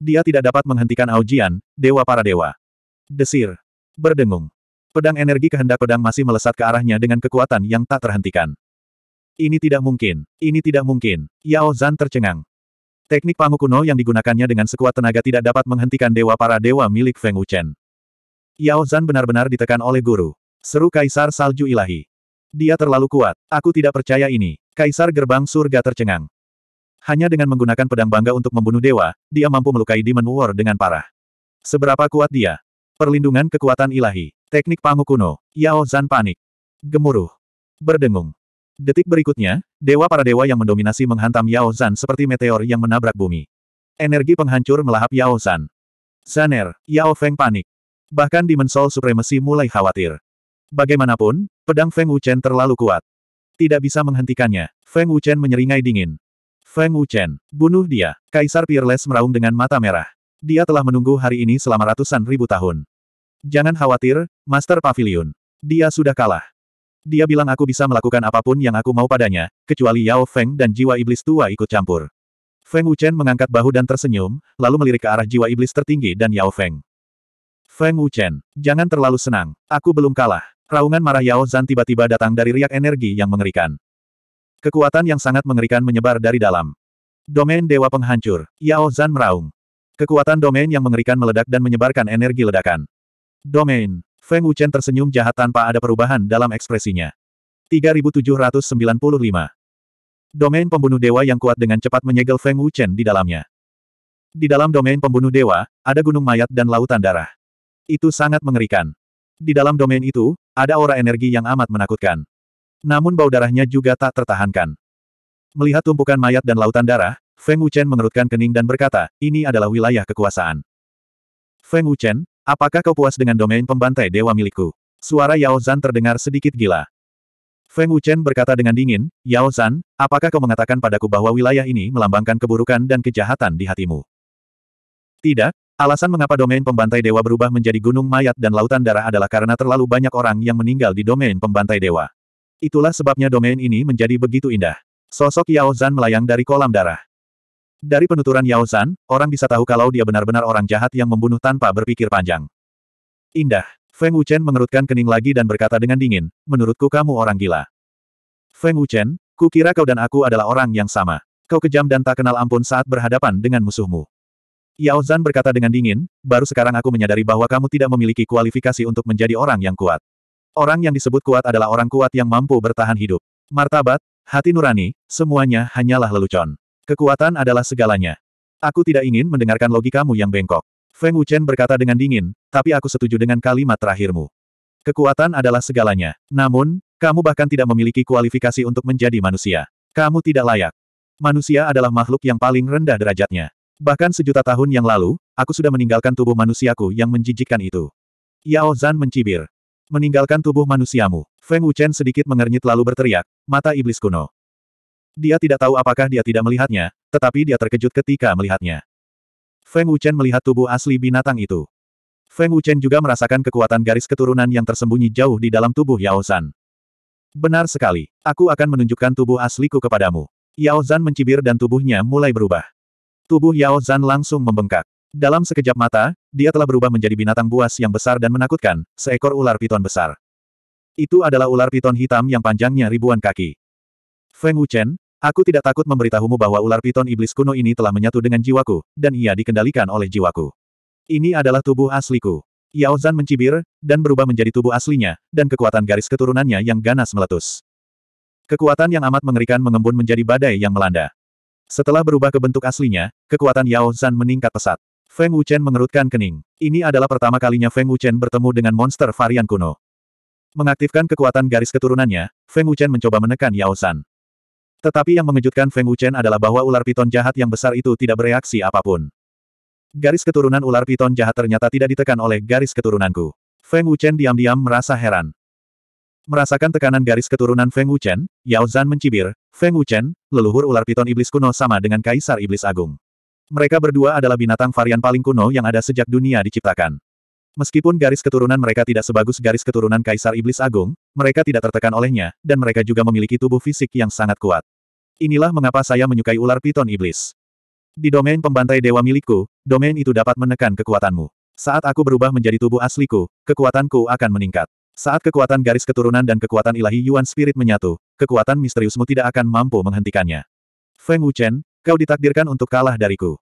Dia tidak dapat menghentikan Aujian, dewa para dewa. Desir. Berdengung. Pedang energi kehendak pedang masih melesat ke arahnya dengan kekuatan yang tak terhentikan. Ini tidak mungkin, ini tidak mungkin. Yao Zan tercengang. Teknik pangu kuno yang digunakannya dengan sekuat tenaga tidak dapat menghentikan dewa para dewa milik Feng Wuchen. Yao Zan benar-benar ditekan oleh guru. Seru Kaisar Salju Ilahi. Dia terlalu kuat. Aku tidak percaya ini. Kaisar Gerbang Surga tercengang. Hanya dengan menggunakan pedang bangga untuk membunuh dewa, dia mampu melukai Demon War dengan parah. Seberapa kuat dia? Perlindungan kekuatan ilahi. Teknik pangu kuno. Yao Zan panik. Gemuruh. Berdengung. Detik berikutnya, dewa para dewa yang mendominasi menghantam Yao Zan seperti meteor yang menabrak bumi. Energi penghancur melahap Yao Zan. Zaner, Yao Feng panik. Bahkan Demon Soul Supremacy mulai khawatir. Bagaimanapun, pedang Feng Wuchen terlalu kuat. Tidak bisa menghentikannya. Feng Wuchen menyeringai dingin. Feng Wuchen, bunuh dia. Kaisar Peerless meraung dengan mata merah. Dia telah menunggu hari ini selama ratusan ribu tahun. Jangan khawatir, Master Pavilion. Dia sudah kalah. Dia bilang aku bisa melakukan apapun yang aku mau padanya, kecuali Yao Feng dan jiwa iblis tua ikut campur. Feng Wuchen mengangkat bahu dan tersenyum, lalu melirik ke arah jiwa iblis tertinggi dan Yao Feng. Feng Wuchen, jangan terlalu senang, aku belum kalah. Raungan marah Yao Zan tiba-tiba datang dari riak energi yang mengerikan. Kekuatan yang sangat mengerikan menyebar dari dalam. Domain Dewa Penghancur, Yao Zan meraung. Kekuatan domain yang mengerikan meledak dan menyebarkan energi ledakan. Domain, Feng Wuchen tersenyum jahat tanpa ada perubahan dalam ekspresinya. 3795. Domain pembunuh dewa yang kuat dengan cepat menyegel Feng Wuchen di dalamnya. Di dalam domain pembunuh dewa, ada gunung mayat dan lautan darah. Itu sangat mengerikan. Di dalam domain itu, ada aura energi yang amat menakutkan. Namun bau darahnya juga tak tertahankan. Melihat tumpukan mayat dan lautan darah, Feng Wuchen mengerutkan kening dan berkata, ini adalah wilayah kekuasaan. Feng Wuchen, apakah kau puas dengan domain pembantai dewa milikku? Suara Yao Zan terdengar sedikit gila. Feng Wuchen berkata dengan dingin, Yao Zan, apakah kau mengatakan padaku bahwa wilayah ini melambangkan keburukan dan kejahatan di hatimu? Tidak, Alasan mengapa domain pembantai dewa berubah menjadi gunung mayat dan lautan darah adalah karena terlalu banyak orang yang meninggal di domain pembantai dewa. Itulah sebabnya domain ini menjadi begitu indah. Sosok Yao Zan melayang dari kolam darah. Dari penuturan Yao Zan, orang bisa tahu kalau dia benar-benar orang jahat yang membunuh tanpa berpikir panjang. Indah. Feng Wuchen mengerutkan kening lagi dan berkata dengan dingin, menurutku kamu orang gila. Feng Wuchen, kukira kau dan aku adalah orang yang sama. Kau kejam dan tak kenal ampun saat berhadapan dengan musuhmu. Yao Zan berkata dengan dingin, baru sekarang aku menyadari bahwa kamu tidak memiliki kualifikasi untuk menjadi orang yang kuat. Orang yang disebut kuat adalah orang kuat yang mampu bertahan hidup. Martabat, hati nurani, semuanya hanyalah lelucon. Kekuatan adalah segalanya. Aku tidak ingin mendengarkan logikamu yang bengkok. Feng Wuchen berkata dengan dingin, tapi aku setuju dengan kalimat terakhirmu. Kekuatan adalah segalanya. Namun, kamu bahkan tidak memiliki kualifikasi untuk menjadi manusia. Kamu tidak layak. Manusia adalah makhluk yang paling rendah derajatnya. Bahkan sejuta tahun yang lalu, aku sudah meninggalkan tubuh manusiaku yang menjijikkan itu. Yao Zan mencibir. Meninggalkan tubuh manusiamu. Feng Wuchen sedikit mengernyit lalu berteriak, mata iblis kuno. Dia tidak tahu apakah dia tidak melihatnya, tetapi dia terkejut ketika melihatnya. Feng Wuchen melihat tubuh asli binatang itu. Feng Wuchen juga merasakan kekuatan garis keturunan yang tersembunyi jauh di dalam tubuh Yao Zan. Benar sekali, aku akan menunjukkan tubuh asliku kepadamu. Yao Zan mencibir dan tubuhnya mulai berubah. Tubuh Yao Zan langsung membengkak. Dalam sekejap mata, dia telah berubah menjadi binatang buas yang besar dan menakutkan, seekor ular piton besar. Itu adalah ular piton hitam yang panjangnya ribuan kaki. Feng Wuchen, aku tidak takut memberitahumu bahwa ular piton iblis kuno ini telah menyatu dengan jiwaku, dan ia dikendalikan oleh jiwaku. Ini adalah tubuh asliku. Yao Zan mencibir, dan berubah menjadi tubuh aslinya, dan kekuatan garis keturunannya yang ganas meletus. Kekuatan yang amat mengerikan mengembun menjadi badai yang melanda. Setelah berubah ke bentuk aslinya, kekuatan Yao Zan meningkat pesat. Feng Wuchen mengerutkan kening. Ini adalah pertama kalinya Feng Wuchen bertemu dengan monster varian kuno. Mengaktifkan kekuatan garis keturunannya, Feng Wuchen mencoba menekan Yao Zan. Tetapi yang mengejutkan Feng Wuchen adalah bahwa ular piton jahat yang besar itu tidak bereaksi apapun. Garis keturunan ular piton jahat ternyata tidak ditekan oleh garis keturunanku. Feng Wuchen diam-diam merasa heran. Merasakan tekanan garis keturunan Feng Wuchen, Yao Zhan mencibir, Feng Wuchen, leluhur ular piton iblis kuno sama dengan Kaisar Iblis Agung. Mereka berdua adalah binatang varian paling kuno yang ada sejak dunia diciptakan. Meskipun garis keturunan mereka tidak sebagus garis keturunan Kaisar Iblis Agung, mereka tidak tertekan olehnya, dan mereka juga memiliki tubuh fisik yang sangat kuat. Inilah mengapa saya menyukai ular piton iblis. Di domain pembantai dewa milikku, domain itu dapat menekan kekuatanmu. Saat aku berubah menjadi tubuh asliku, kekuatanku akan meningkat. Saat kekuatan garis keturunan dan kekuatan ilahi Yuan Spirit menyatu, kekuatan misteriusmu tidak akan mampu menghentikannya. Feng Wuchen, kau ditakdirkan untuk kalah dariku.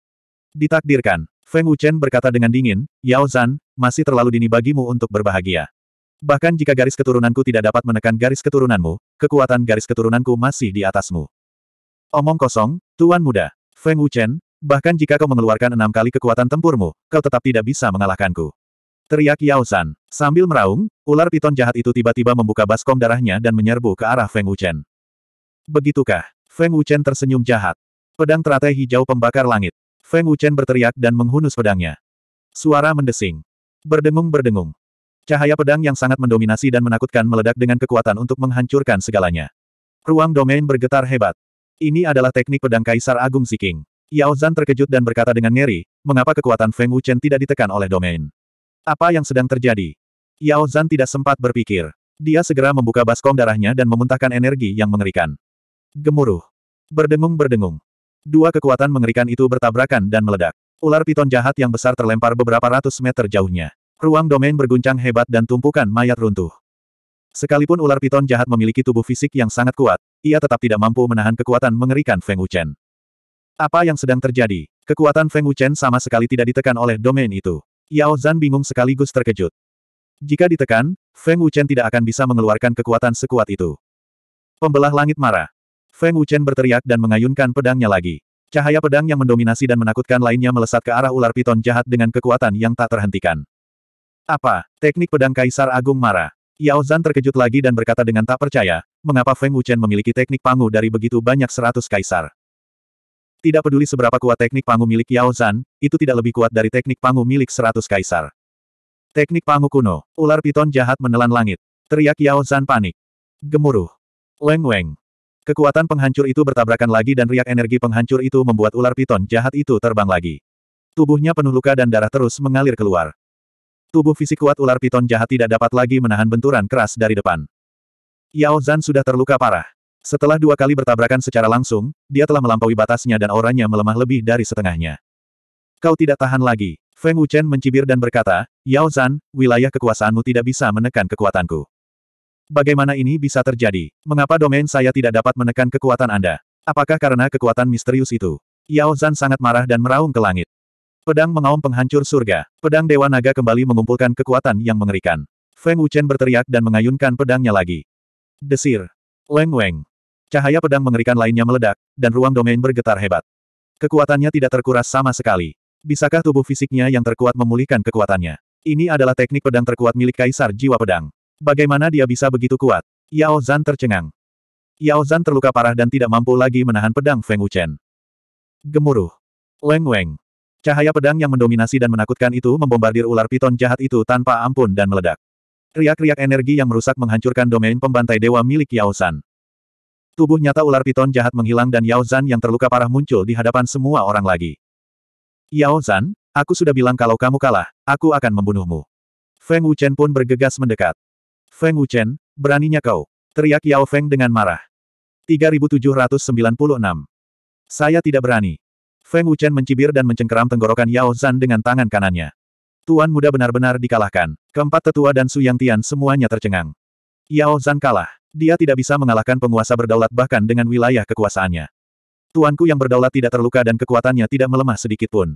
Ditakdirkan, Feng Wuchen berkata dengan dingin, Yao Zan, masih terlalu dini bagimu untuk berbahagia. Bahkan jika garis keturunanku tidak dapat menekan garis keturunanmu, kekuatan garis keturunanku masih di atasmu. Omong kosong, Tuan Muda. Feng Wuchen, bahkan jika kau mengeluarkan enam kali kekuatan tempurmu, kau tetap tidak bisa mengalahkanku. Teriak Yao San. Sambil meraung, ular piton jahat itu tiba-tiba membuka baskom darahnya dan menyerbu ke arah Feng Wuchen. Begitukah? Feng Wuchen tersenyum jahat. Pedang teratai hijau pembakar langit. Feng Wuchen berteriak dan menghunus pedangnya. Suara mendesing. Berdengung-berdengung. Cahaya pedang yang sangat mendominasi dan menakutkan meledak dengan kekuatan untuk menghancurkan segalanya. Ruang domain bergetar hebat. Ini adalah teknik pedang Kaisar Agung Siking. Yao Zan terkejut dan berkata dengan ngeri, mengapa kekuatan Feng Wuchen tidak ditekan oleh domain. Apa yang sedang terjadi? Yao Zan tidak sempat berpikir. Dia segera membuka baskom darahnya dan memuntahkan energi yang mengerikan. Gemuruh. Berdengung-berdengung. Dua kekuatan mengerikan itu bertabrakan dan meledak. Ular piton jahat yang besar terlempar beberapa ratus meter jauhnya. Ruang domain berguncang hebat dan tumpukan mayat runtuh. Sekalipun ular piton jahat memiliki tubuh fisik yang sangat kuat, ia tetap tidak mampu menahan kekuatan mengerikan Feng Wuchen. Apa yang sedang terjadi? Kekuatan Feng Wuchen sama sekali tidak ditekan oleh domain itu. Yao Zan bingung sekaligus terkejut. Jika ditekan, Feng Wuchen tidak akan bisa mengeluarkan kekuatan sekuat itu. Pembelah langit marah. Feng Wuchen berteriak dan mengayunkan pedangnya lagi. Cahaya pedang yang mendominasi dan menakutkan lainnya melesat ke arah ular piton jahat dengan kekuatan yang tak terhentikan. Apa? Teknik pedang Kaisar Agung marah. Yao Zan terkejut lagi dan berkata dengan tak percaya, mengapa Feng Wuchen memiliki teknik pangu dari begitu banyak seratus kaisar. Tidak peduli seberapa kuat teknik pangu milik Yao Zan, itu tidak lebih kuat dari teknik pangu milik seratus kaisar. Teknik pangu kuno, ular piton jahat menelan langit. Teriak Yao Zan panik. Gemuruh. Leng Weng. Kekuatan penghancur itu bertabrakan lagi dan riak energi penghancur itu membuat ular piton jahat itu terbang lagi. Tubuhnya penuh luka dan darah terus mengalir keluar. Tubuh fisik kuat ular piton jahat tidak dapat lagi menahan benturan keras dari depan. Yao Zan sudah terluka parah. Setelah dua kali bertabrakan secara langsung, dia telah melampaui batasnya dan auranya melemah lebih dari setengahnya. Kau tidak tahan lagi. Feng Wuchen mencibir dan berkata, Yao Zan, wilayah kekuasaanmu tidak bisa menekan kekuatanku. Bagaimana ini bisa terjadi? Mengapa domain saya tidak dapat menekan kekuatan Anda? Apakah karena kekuatan misterius itu? Yao Zan sangat marah dan meraung ke langit. Pedang mengaum penghancur surga. Pedang Dewa Naga kembali mengumpulkan kekuatan yang mengerikan. Feng Wuchen berteriak dan mengayunkan pedangnya lagi. Desir. Leng Weng. Cahaya pedang mengerikan lainnya meledak, dan ruang domain bergetar hebat. Kekuatannya tidak terkuras sama sekali. Bisakah tubuh fisiknya yang terkuat memulihkan kekuatannya? Ini adalah teknik pedang terkuat milik Kaisar Jiwa Pedang. Bagaimana dia bisa begitu kuat? Yao Zan tercengang. Yao Zan terluka parah dan tidak mampu lagi menahan pedang Feng Wuchen. Gemuruh. Weng Weng. Cahaya pedang yang mendominasi dan menakutkan itu membombardir ular piton jahat itu tanpa ampun dan meledak. Riak-riak energi yang merusak menghancurkan domain pembantai dewa milik Yao Zan. Tubuh nyata ular piton jahat menghilang dan Yao Zan yang terluka parah muncul di hadapan semua orang lagi. Yao Zan, aku sudah bilang kalau kamu kalah, aku akan membunuhmu. Feng Wuchen pun bergegas mendekat. Feng Wuchen, beraninya kau. Teriak Yao Feng dengan marah. 3796. Saya tidak berani. Feng Wuchen mencibir dan mencengkeram tenggorokan Yao Zan dengan tangan kanannya. Tuan muda benar-benar dikalahkan. Keempat tetua dan Su Yang Tian semuanya tercengang. Yao Zan kalah. Dia tidak bisa mengalahkan penguasa berdaulat bahkan dengan wilayah kekuasaannya. Tuanku yang berdaulat tidak terluka dan kekuatannya tidak melemah sedikit pun.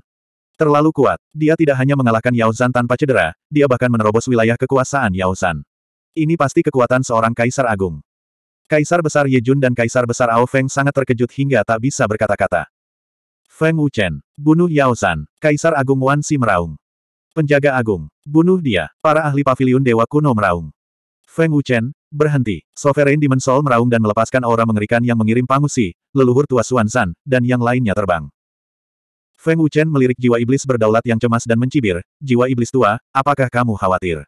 Terlalu kuat, dia tidak hanya mengalahkan Yao Zan tanpa cedera, dia bahkan menerobos wilayah kekuasaan Yao Zan. Ini pasti kekuatan seorang kaisar agung. Kaisar besar Yejun dan kaisar besar Ao Feng sangat terkejut hingga tak bisa berkata-kata. Feng Wuchen, bunuh Yao Zan, kaisar agung Wan Si meraung. Penjaga agung, bunuh dia, para ahli pavilion dewa kuno meraung. Feng Wuchen, Berhenti. Sovereign Demon Soul meraung dan melepaskan aura mengerikan yang mengirim Pangusi, leluhur tua Suan San, dan yang lainnya terbang. Feng Wuchen melirik jiwa iblis berdaulat yang cemas dan mencibir, jiwa iblis tua, apakah kamu khawatir?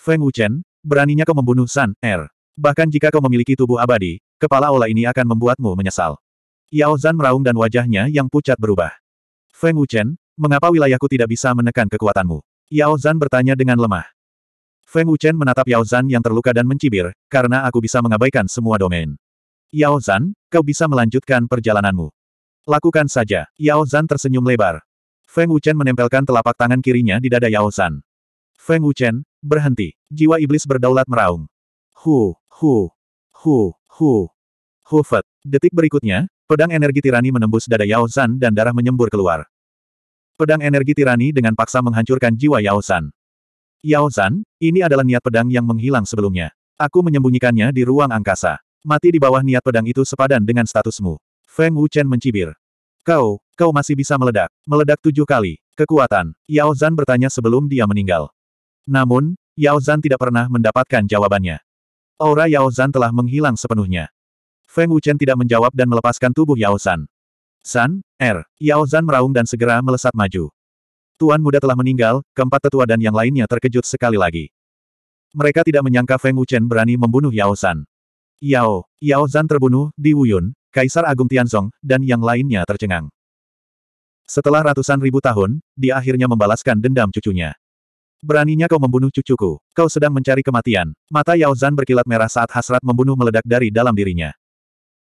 Feng Wuchen, beraninya kau membunuh San, Er. Bahkan jika kau memiliki tubuh abadi, kepala ola ini akan membuatmu menyesal. Yao Zan meraung dan wajahnya yang pucat berubah. Feng Wuchen, mengapa wilayahku tidak bisa menekan kekuatanmu? Yao Zan bertanya dengan lemah. Feng Wuchen menatap Yao Zan yang terluka dan mencibir, karena aku bisa mengabaikan semua domain. Yao Zan, kau bisa melanjutkan perjalananmu. Lakukan saja. Yao Zan tersenyum lebar. Feng Wuchen menempelkan telapak tangan kirinya di dada Yao Zan. Feng Wuchen, berhenti. Jiwa iblis berdaulat meraung. Hu, hu, hu, hu. Hufet. Detik berikutnya, pedang energi tirani menembus dada Yao Zan dan darah menyembur keluar. Pedang energi tirani dengan paksa menghancurkan jiwa Yao Zan. Yao Zan, ini adalah niat pedang yang menghilang sebelumnya. Aku menyembunyikannya di ruang angkasa. Mati di bawah niat pedang itu sepadan dengan statusmu. Feng Wuchen mencibir. Kau, kau masih bisa meledak. Meledak tujuh kali. Kekuatan. Yao Zan bertanya sebelum dia meninggal. Namun, Yao Zan tidak pernah mendapatkan jawabannya. Aura Yao Zan telah menghilang sepenuhnya. Feng Wuchen tidak menjawab dan melepaskan tubuh Yao Zan. San, Er. Yao Zan meraung dan segera melesat maju. Tuan muda telah meninggal, keempat tetua dan yang lainnya terkejut sekali lagi. Mereka tidak menyangka Feng Wuchen berani membunuh Yao San. Yao, Yao Zan terbunuh, di Wuyun, Kaisar Agung Tianzong, dan yang lainnya tercengang. Setelah ratusan ribu tahun, dia akhirnya membalaskan dendam cucunya. Beraninya kau membunuh cucuku. Kau sedang mencari kematian. Mata Yao Zan berkilat merah saat hasrat membunuh meledak dari dalam dirinya.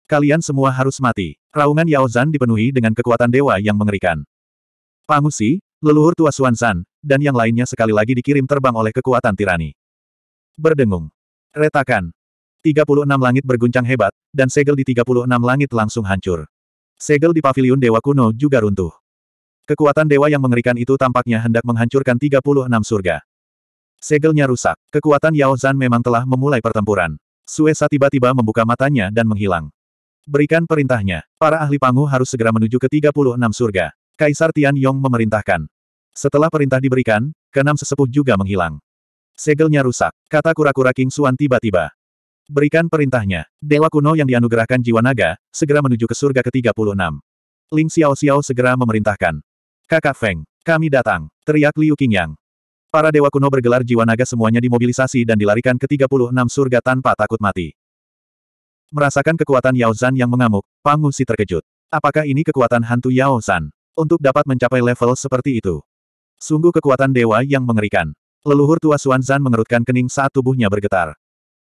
Kalian semua harus mati. Raungan Yao Zan dipenuhi dengan kekuatan dewa yang mengerikan. Pangusi, Leluhur tua Xuanzan, dan yang lainnya sekali lagi dikirim terbang oleh kekuatan tirani. Berdengung. Retakan. 36 langit berguncang hebat, dan segel di 36 langit langsung hancur. Segel di paviliun Dewa Kuno juga runtuh. Kekuatan dewa yang mengerikan itu tampaknya hendak menghancurkan 36 surga. Segelnya rusak. Kekuatan Yao Zan memang telah memulai pertempuran. Suesa tiba-tiba membuka matanya dan menghilang. Berikan perintahnya. Para ahli Pangu harus segera menuju ke 36 surga. Kaisar Tian Yong memerintahkan. Setelah perintah diberikan, keenam sesepuh juga menghilang. Segelnya rusak, kata kura-kura King Suan tiba-tiba. Berikan perintahnya. Dewa kuno yang dianugerahkan jiwa naga, segera menuju ke surga ke-36. Ling Xiao Xiao segera memerintahkan. Kakak Feng, kami datang, teriak Liu Qingyang. Para dewa kuno bergelar jiwa naga semuanya dimobilisasi dan dilarikan ke 36 surga tanpa takut mati. Merasakan kekuatan Yao Zan yang mengamuk, Pang Wuxi terkejut. Apakah ini kekuatan hantu Yao Zan? untuk dapat mencapai level seperti itu. Sungguh kekuatan dewa yang mengerikan. Leluhur tua Xuanzan mengerutkan kening saat tubuhnya bergetar.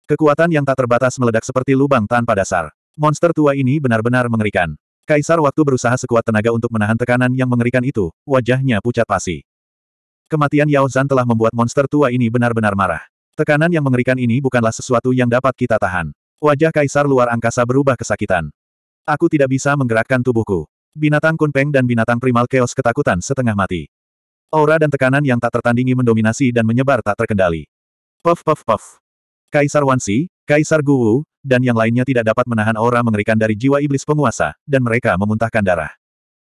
Kekuatan yang tak terbatas meledak seperti lubang tanpa dasar. Monster tua ini benar-benar mengerikan. Kaisar waktu berusaha sekuat tenaga untuk menahan tekanan yang mengerikan itu, wajahnya pucat pasi. Kematian Yao Zan telah membuat monster tua ini benar-benar marah. Tekanan yang mengerikan ini bukanlah sesuatu yang dapat kita tahan. Wajah kaisar luar angkasa berubah kesakitan. Aku tidak bisa menggerakkan tubuhku. Binatang kunpeng dan binatang primal keos ketakutan setengah mati. Aura dan tekanan yang tak tertandingi mendominasi dan menyebar tak terkendali. Puff puff puff. Kaisar Wansi, Kaisar Guwu, dan yang lainnya tidak dapat menahan aura mengerikan dari jiwa iblis penguasa, dan mereka memuntahkan darah.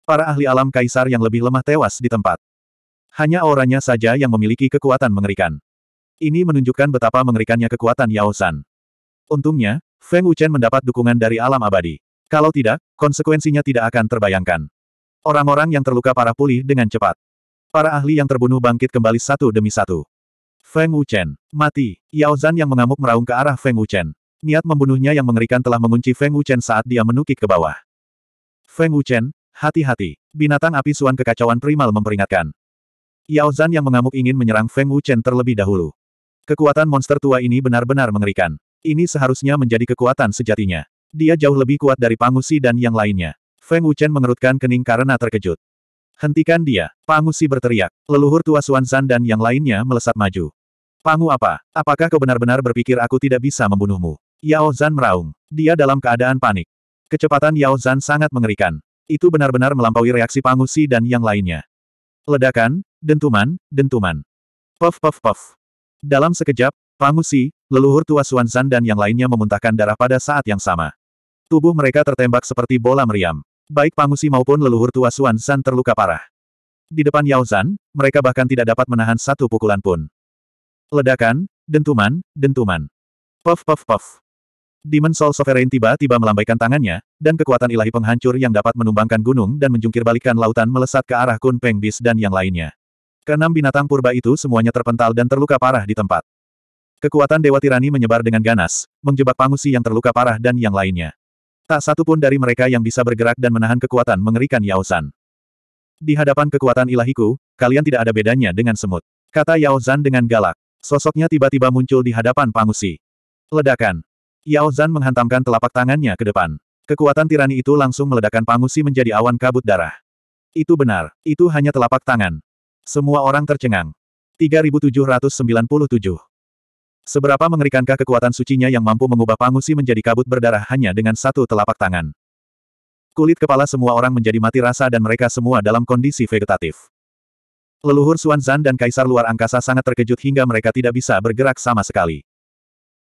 Para ahli alam kaisar yang lebih lemah tewas di tempat. Hanya auranya saja yang memiliki kekuatan mengerikan. Ini menunjukkan betapa mengerikannya kekuatan Yao San. Untungnya, Feng Wuchen mendapat dukungan dari alam abadi. Kalau tidak, konsekuensinya tidak akan terbayangkan. Orang-orang yang terluka parah pulih dengan cepat. Para ahli yang terbunuh bangkit kembali satu demi satu. Feng Wuchen, mati. Yao Zan yang mengamuk meraung ke arah Feng Wuchen. Niat membunuhnya yang mengerikan telah mengunci Feng Wuchen saat dia menukik ke bawah. Feng Wuchen, hati-hati. Binatang api suan kekacauan primal memperingatkan. Yao Zan yang mengamuk ingin menyerang Feng Wuchen terlebih dahulu. Kekuatan monster tua ini benar-benar mengerikan. Ini seharusnya menjadi kekuatan sejatinya. Dia jauh lebih kuat dari Pangusi dan yang lainnya. Feng Wuchen mengerutkan kening karena terkejut. Hentikan dia. Pangusi berteriak. Leluhur tua Suansan dan yang lainnya melesat maju. Pangu apa? Apakah kau benar-benar berpikir aku tidak bisa membunuhmu? Yao Zan meraung. Dia dalam keadaan panik. Kecepatan Yao Zan sangat mengerikan. Itu benar-benar melampaui reaksi Pangusi dan yang lainnya. Ledakan, dentuman, dentuman. Puff puff puff. Dalam sekejap, Pangusi, leluhur tua Suansan dan yang lainnya memuntahkan darah pada saat yang sama. Tubuh mereka tertembak seperti bola meriam. Baik Pangusi maupun leluhur tua Suan San terluka parah. Di depan Yao Zan, mereka bahkan tidak dapat menahan satu pukulan pun. Ledakan, dentuman, dentuman. Puff puff puff. Demon Soul Sovereign tiba-tiba melambaikan tangannya, dan kekuatan ilahi penghancur yang dapat menumbangkan gunung dan menjungkirbalikan lautan melesat ke arah Kun Peng Bis dan yang lainnya. Keenam binatang purba itu semuanya terpental dan terluka parah di tempat. Kekuatan Dewa Tirani menyebar dengan ganas, menjebak Pangusi yang terluka parah dan yang lainnya. Tak satu pun dari mereka yang bisa bergerak dan menahan kekuatan mengerikan Yao Zan. Di hadapan kekuatan ilahiku, kalian tidak ada bedanya dengan semut. Kata Yao Zan dengan galak. Sosoknya tiba-tiba muncul di hadapan Pangusi. Ledakan. Yao Zan menghantamkan telapak tangannya ke depan. Kekuatan tirani itu langsung meledakkan Pangusi menjadi awan kabut darah. Itu benar, itu hanya telapak tangan. Semua orang tercengang. 3797 Seberapa mengerikankah kekuatan sucinya yang mampu mengubah Pangusi menjadi kabut berdarah hanya dengan satu telapak tangan. Kulit kepala semua orang menjadi mati rasa dan mereka semua dalam kondisi vegetatif. Leluhur Zan dan Kaisar luar angkasa sangat terkejut hingga mereka tidak bisa bergerak sama sekali.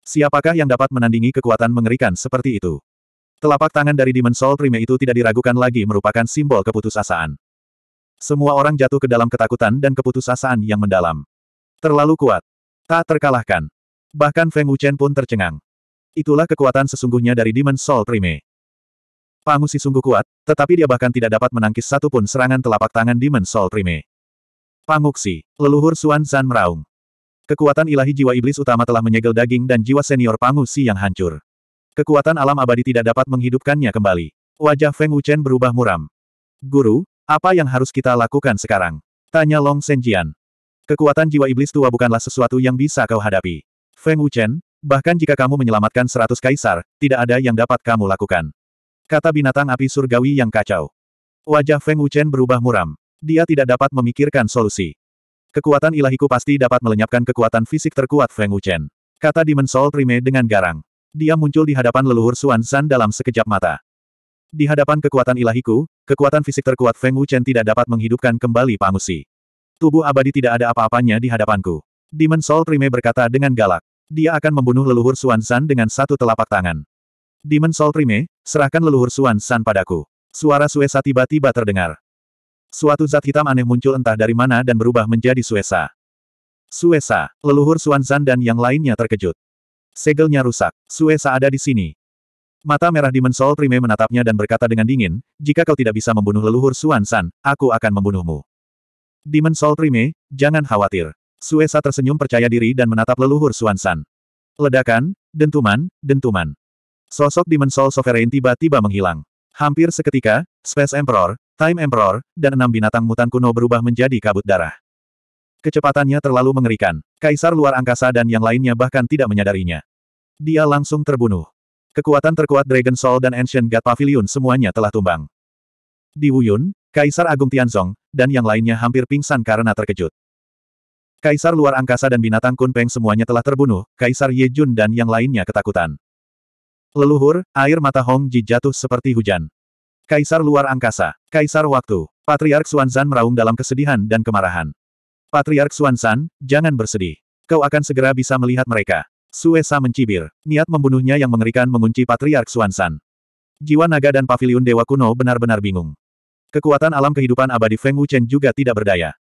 Siapakah yang dapat menandingi kekuatan mengerikan seperti itu? Telapak tangan dari Demon Soul Prime itu tidak diragukan lagi merupakan simbol keputusasaan. Semua orang jatuh ke dalam ketakutan dan keputusasaan yang mendalam. Terlalu kuat. Tak terkalahkan. Bahkan Feng Wuchen pun tercengang. Itulah kekuatan sesungguhnya dari Demon Soul Prime. Pangusi sungguh kuat, tetapi dia bahkan tidak dapat menangkis satu pun serangan telapak tangan Demon Soul Prime. Panguksi, leluhur Suan Zan meraung. Kekuatan ilahi jiwa iblis utama telah menyegel daging dan jiwa senior Pangusi yang hancur. Kekuatan alam abadi tidak dapat menghidupkannya kembali. Wajah Feng Wuchen berubah muram. Guru, apa yang harus kita lakukan sekarang? Tanya Long Senjian. Kekuatan jiwa iblis tua bukanlah sesuatu yang bisa kau hadapi. Feng Wuchen, bahkan jika kamu menyelamatkan seratus kaisar, tidak ada yang dapat kamu lakukan. Kata binatang api surgawi yang kacau. Wajah Feng Wuchen berubah muram. Dia tidak dapat memikirkan solusi. Kekuatan ilahiku pasti dapat melenyapkan kekuatan fisik terkuat Feng Wuchen. Kata Demon Soul Prime dengan garang. Dia muncul di hadapan leluhur Xuan San dalam sekejap mata. Di hadapan kekuatan ilahiku, kekuatan fisik terkuat Feng Wuchen tidak dapat menghidupkan kembali Pangusi. Tubuh abadi tidak ada apa-apanya di hadapanku. Demon Soul Prime berkata dengan galak dia akan membunuh leluhur Xuan San dengan satu telapak tangan. Demon Soul Prime, serahkan leluhur Xuan San padaku. Suara Suesa tiba-tiba terdengar. Suatu zat hitam aneh muncul entah dari mana dan berubah menjadi Suesa. Suesa, leluhur Xuan San dan yang lainnya terkejut. Segelnya rusak. Suesa ada di sini. Mata merah Demon Soul Prime menatapnya dan berkata dengan dingin, jika kau tidak bisa membunuh leluhur Xuan San, aku akan membunuhmu. Demon Soul Prime, jangan khawatir. Suesa tersenyum percaya diri dan menatap leluhur Suansan. Ledakan, dentuman, dentuman. Sosok Demon Soul Sovereign tiba-tiba menghilang. Hampir seketika, Space Emperor, Time Emperor, dan enam binatang mutan kuno berubah menjadi kabut darah. Kecepatannya terlalu mengerikan. Kaisar luar angkasa dan yang lainnya bahkan tidak menyadarinya. Dia langsung terbunuh. Kekuatan terkuat Dragon Soul dan Ancient God Pavilion semuanya telah tumbang. Di Wuyun, Kaisar Agung Tianzong, dan yang lainnya hampir pingsan karena terkejut. Kaisar luar angkasa dan binatang Kunpeng semuanya telah terbunuh, Kaisar Ye Jun dan yang lainnya ketakutan. Leluhur, air mata Hong Ji jatuh seperti hujan. Kaisar luar angkasa, Kaisar waktu, Patriark Xuanzan meraung dalam kesedihan dan kemarahan. Patriark Xuanzan, jangan bersedih. Kau akan segera bisa melihat mereka. Suesa mencibir, niat membunuhnya yang mengerikan mengunci Patriark Xuanzan. Jiwa naga dan paviliun dewa kuno benar-benar bingung. Kekuatan alam kehidupan abadi Feng Wuchen juga tidak berdaya.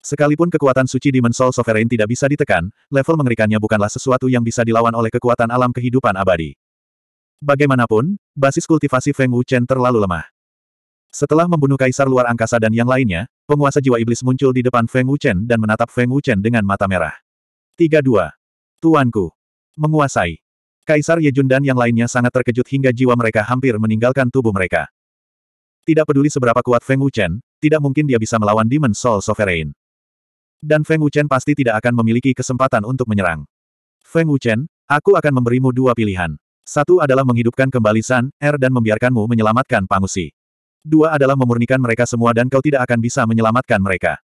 Sekalipun kekuatan suci Demon Soul Sovereign tidak bisa ditekan, level mengerikannya bukanlah sesuatu yang bisa dilawan oleh kekuatan alam kehidupan abadi. Bagaimanapun, basis kultivasi Feng Wuchen terlalu lemah. Setelah membunuh kaisar luar angkasa dan yang lainnya, penguasa jiwa iblis muncul di depan Feng Wuchen dan menatap Feng Wuchen dengan mata merah. 32. Tuanku. Menguasai. Kaisar Ye Jun dan yang lainnya sangat terkejut hingga jiwa mereka hampir meninggalkan tubuh mereka. Tidak peduli seberapa kuat Feng Wuchen, tidak mungkin dia bisa melawan Demon Soul Sovereign. Dan Feng Wuchen pasti tidak akan memiliki kesempatan untuk menyerang. Feng Wuchen, aku akan memberimu dua pilihan. Satu adalah menghidupkan kembali San, Er dan membiarkanmu menyelamatkan Pangusi. Dua adalah memurnikan mereka semua dan kau tidak akan bisa menyelamatkan mereka.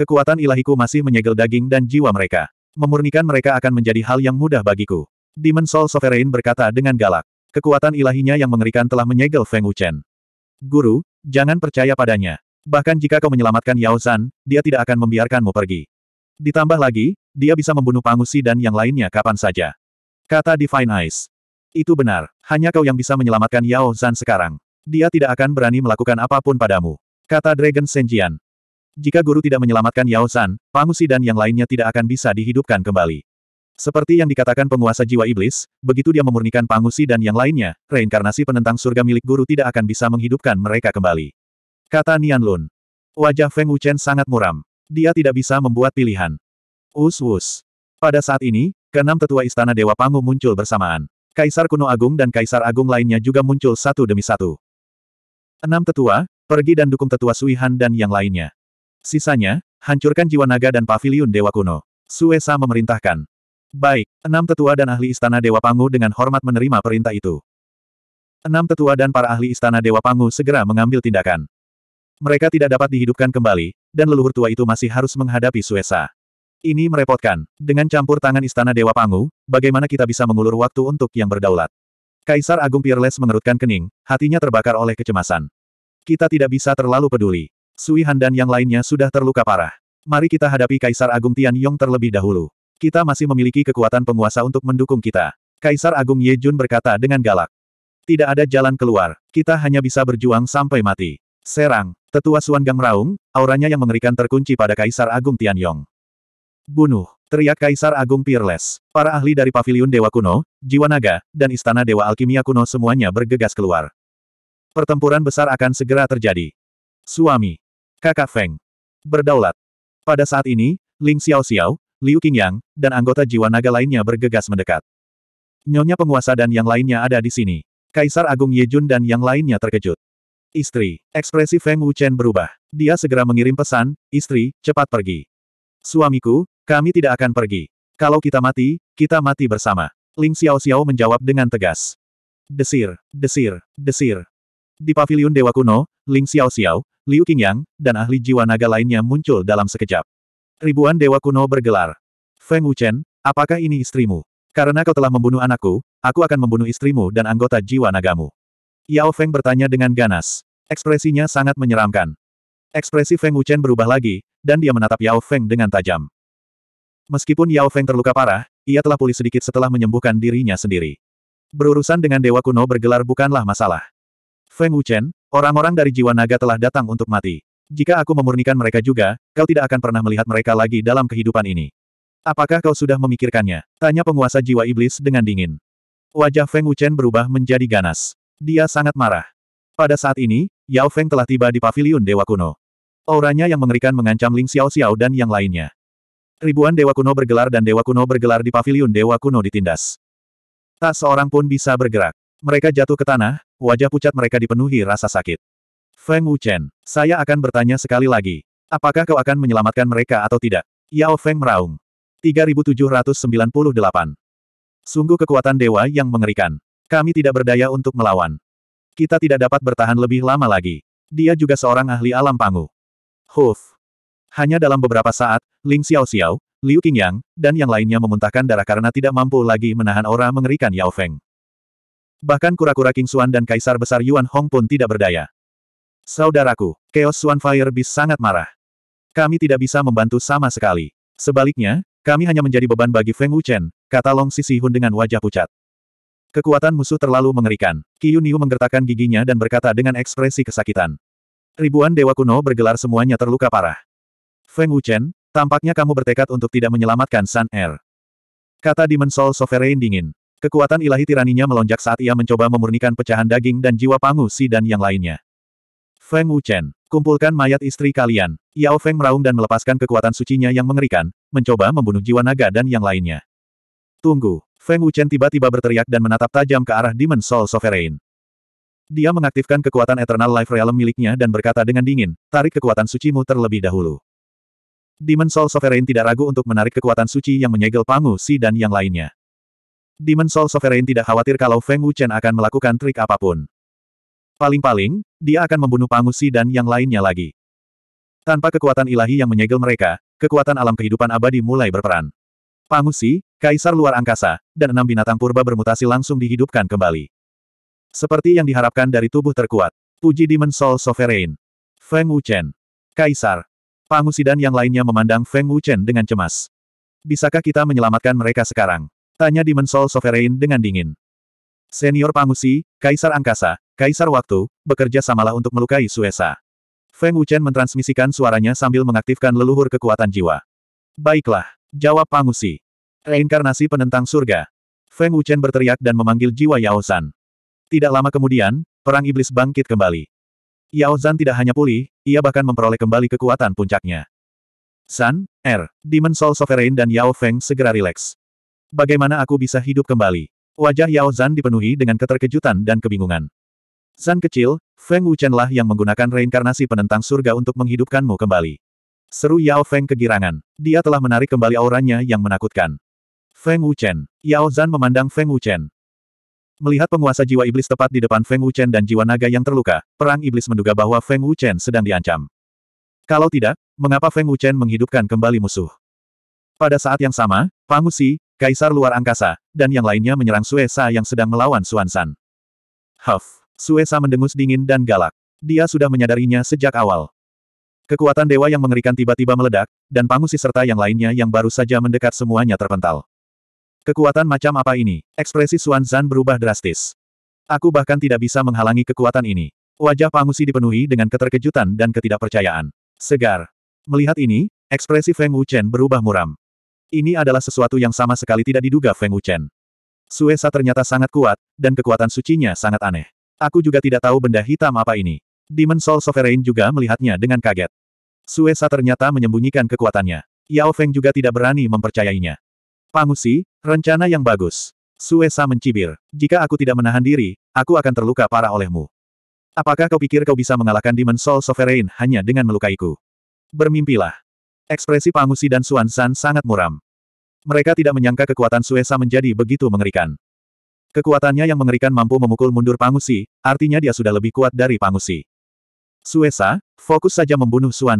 Kekuatan ilahiku masih menyegel daging dan jiwa mereka. Memurnikan mereka akan menjadi hal yang mudah bagiku. Demon Soul Sovereign berkata dengan galak. Kekuatan ilahinya yang mengerikan telah menyegel Feng Wuchen. Guru, jangan percaya padanya. Bahkan jika kau menyelamatkan Yao Zan, dia tidak akan membiarkanmu pergi. Ditambah lagi, dia bisa membunuh Pangusi dan yang lainnya kapan saja. Kata Divine Eyes. Itu benar, hanya kau yang bisa menyelamatkan Yao Zan sekarang. Dia tidak akan berani melakukan apapun padamu. Kata Dragon Senjian. Jika guru tidak menyelamatkan Yao Zan, Pangusi dan yang lainnya tidak akan bisa dihidupkan kembali. Seperti yang dikatakan penguasa jiwa iblis, begitu dia memurnikan Pangusi dan yang lainnya, reinkarnasi penentang surga milik guru tidak akan bisa menghidupkan mereka kembali. Kata Nian Lun. Wajah Feng Wuchen sangat muram. Dia tidak bisa membuat pilihan. Us-us. Pada saat ini, keenam tetua istana Dewa Pangu muncul bersamaan. Kaisar kuno agung dan kaisar agung lainnya juga muncul satu demi satu. Enam tetua, pergi dan dukung tetua Suihan dan yang lainnya. Sisanya, hancurkan jiwa naga dan pavilion Dewa Kuno. Suesa memerintahkan. Baik, enam tetua dan ahli istana Dewa Pangu dengan hormat menerima perintah itu. Enam tetua dan para ahli istana Dewa Pangu segera mengambil tindakan. Mereka tidak dapat dihidupkan kembali, dan leluhur tua itu masih harus menghadapi Suesa. Ini merepotkan. Dengan campur tangan Istana Dewa Pangu, bagaimana kita bisa mengulur waktu untuk yang berdaulat? Kaisar Agung Peerless mengerutkan kening, hatinya terbakar oleh kecemasan. Kita tidak bisa terlalu peduli. Sui Han dan yang lainnya sudah terluka parah. Mari kita hadapi Kaisar Agung Tian Yong terlebih dahulu. Kita masih memiliki kekuatan penguasa untuk mendukung kita. Kaisar Agung Ye Jun berkata dengan galak. Tidak ada jalan keluar, kita hanya bisa berjuang sampai mati. Serang, tetua Suan Gang meraung, auranya yang mengerikan terkunci pada Kaisar Agung Tianyong. Bunuh, teriak Kaisar Agung Peerless. Para ahli dari Paviliun Dewa Kuno, Jiwa Naga, dan Istana Dewa Alkimia Kuno semuanya bergegas keluar. Pertempuran besar akan segera terjadi. Suami. Kakak Feng. Berdaulat. Pada saat ini, Ling Xiao Xiao, Liu Qingyang, dan anggota Jiwa Naga lainnya bergegas mendekat. Nyonya penguasa dan yang lainnya ada di sini. Kaisar Agung Yejun dan yang lainnya terkejut. Istri. Ekspresi Feng Wuchen berubah. Dia segera mengirim pesan, istri, cepat pergi. Suamiku, kami tidak akan pergi. Kalau kita mati, kita mati bersama. Ling Xiao Xiao menjawab dengan tegas. Desir, desir, desir. Di paviliun Dewa Kuno, Ling Xiao Xiao, Liu Qingyang, dan ahli jiwa naga lainnya muncul dalam sekejap. Ribuan Dewa Kuno bergelar. Feng Wuchen, apakah ini istrimu? Karena kau telah membunuh anakku, aku akan membunuh istrimu dan anggota jiwa nagamu. Yao Feng bertanya dengan ganas. Ekspresinya sangat menyeramkan. Ekspresi Feng Wuchen berubah lagi, dan dia menatap Yao Feng dengan tajam. Meskipun Yao Feng terluka parah, ia telah pulih sedikit setelah menyembuhkan dirinya sendiri. Berurusan dengan dewa kuno bergelar bukanlah masalah. Feng Wuchen, orang-orang dari jiwa naga telah datang untuk mati. Jika aku memurnikan mereka juga, kau tidak akan pernah melihat mereka lagi dalam kehidupan ini. Apakah kau sudah memikirkannya? Tanya penguasa jiwa iblis dengan dingin. Wajah Feng Wuchen berubah menjadi ganas. Dia sangat marah. Pada saat ini, Yao Feng telah tiba di paviliun Dewa Kuno. Auranya yang mengerikan mengancam Ling Xiao Xiao dan yang lainnya. Ribuan Dewa Kuno bergelar dan Dewa Kuno bergelar di paviliun Dewa Kuno ditindas. Tak seorang pun bisa bergerak. Mereka jatuh ke tanah, wajah pucat mereka dipenuhi rasa sakit. Feng Wuchen, saya akan bertanya sekali lagi. Apakah kau akan menyelamatkan mereka atau tidak? Yao Feng meraung. 3798. Sungguh kekuatan dewa yang mengerikan. Kami tidak berdaya untuk melawan. Kita tidak dapat bertahan lebih lama lagi. Dia juga seorang ahli alam pangu. Huf. Hanya dalam beberapa saat, Ling Xiao Xiao, Liu Qingyang, dan yang lainnya memuntahkan darah karena tidak mampu lagi menahan aura mengerikan Yao Feng. Bahkan kura-kura King Xuan dan Kaisar Besar Yuan Hong pun tidak berdaya. Saudaraku, Chaos Xuan Fire Beast sangat marah. Kami tidak bisa membantu sama sekali. Sebaliknya, kami hanya menjadi beban bagi Feng Wuchen, kata Long Sisi Hun dengan wajah pucat. Kekuatan musuh terlalu mengerikan. Qiu Niu menggertakkan giginya dan berkata dengan ekspresi kesakitan. Ribuan dewa kuno bergelar semuanya terluka parah. Feng Wuchen, tampaknya kamu bertekad untuk tidak menyelamatkan Sun Er. Kata Demon Soul Sovereign dingin. Kekuatan ilahi tiraninya melonjak saat ia mencoba memurnikan pecahan daging dan jiwa pangu si dan yang lainnya. Feng Wuchen, kumpulkan mayat istri kalian. Yao Feng meraung dan melepaskan kekuatan sucinya yang mengerikan, mencoba membunuh jiwa naga dan yang lainnya. Tunggu. Feng Wuchen tiba-tiba berteriak dan menatap tajam ke arah Demon Soul Sovereign. Dia mengaktifkan kekuatan Eternal Life Realm miliknya dan berkata dengan dingin, tarik kekuatan sucimu terlebih dahulu. Demon Soul Sovereign tidak ragu untuk menarik kekuatan suci yang menyegel Pangu Si dan yang lainnya. Demon Soul Sovereign tidak khawatir kalau Feng Wuchen akan melakukan trik apapun. Paling-paling, dia akan membunuh Pangu Si dan yang lainnya lagi. Tanpa kekuatan ilahi yang menyegel mereka, kekuatan alam kehidupan abadi mulai berperan. Pangusi, kaisar luar angkasa, dan enam binatang purba bermutasi langsung dihidupkan kembali. Seperti yang diharapkan dari tubuh terkuat. Puji Demon Soul Sovereign. Feng Wuchen. Kaisar. Pangusi dan yang lainnya memandang Feng Wuchen dengan cemas. Bisakah kita menyelamatkan mereka sekarang? Tanya Demon Soul Sovereign dengan dingin. Senior Pangusi, Kaisar Angkasa, Kaisar Waktu, bekerja samalah untuk melukai Suesa. Feng Wuchen mentransmisikan suaranya sambil mengaktifkan leluhur kekuatan jiwa. Baiklah. Jawab Pangusi. Reinkarnasi penentang surga. Feng Wuchen berteriak dan memanggil jiwa Yao San. Tidak lama kemudian, perang iblis bangkit kembali. Yao Zan tidak hanya pulih, ia bahkan memperoleh kembali kekuatan puncaknya. Zan, Er, Demon Soul Sovereign dan Yao Feng segera rileks. Bagaimana aku bisa hidup kembali? Wajah Yao Zan dipenuhi dengan keterkejutan dan kebingungan. Zan kecil, Feng Wuchen lah yang menggunakan reinkarnasi penentang surga untuk menghidupkanmu kembali. Seru Yao Feng kegirangan. Dia telah menarik kembali auranya yang menakutkan. Feng Wuchen. Yao Zan memandang Feng Wuchen. Melihat penguasa jiwa iblis tepat di depan Feng Wuchen dan jiwa naga yang terluka, perang iblis menduga bahwa Feng Wuchen sedang diancam. Kalau tidak, mengapa Feng Wuchen menghidupkan kembali musuh? Pada saat yang sama, Pangusi, Kaisar luar angkasa, dan yang lainnya menyerang Suesa yang sedang melawan Suansan. Huff, Suesa mendengus dingin dan galak. Dia sudah menyadarinya sejak awal. Kekuatan dewa yang mengerikan tiba-tiba meledak, dan Pangusi serta yang lainnya yang baru saja mendekat semuanya terpental. Kekuatan macam apa ini? Ekspresi Xuan Zan berubah drastis. Aku bahkan tidak bisa menghalangi kekuatan ini. Wajah Pangusi dipenuhi dengan keterkejutan dan ketidakpercayaan. Segar. Melihat ini, ekspresi Feng Wuchen berubah muram. Ini adalah sesuatu yang sama sekali tidak diduga Feng Wuchen. Suesa ternyata sangat kuat, dan kekuatan sucinya sangat aneh. Aku juga tidak tahu benda hitam apa ini. Demon Soul Sovereign juga melihatnya dengan kaget. Suesa ternyata menyembunyikan kekuatannya. Yao Feng juga tidak berani mempercayainya. Pangusi, rencana yang bagus. Suesa mencibir. Jika aku tidak menahan diri, aku akan terluka parah olehmu. Apakah kau pikir kau bisa mengalahkan Demon Soul Sovereign hanya dengan melukaiku? Bermimpilah. Ekspresi Pangusi dan Suan San sangat muram. Mereka tidak menyangka kekuatan Suesa menjadi begitu mengerikan. Kekuatannya yang mengerikan mampu memukul mundur Pangusi, artinya dia sudah lebih kuat dari Pangusi. Suesa, fokus saja membunuh Xuan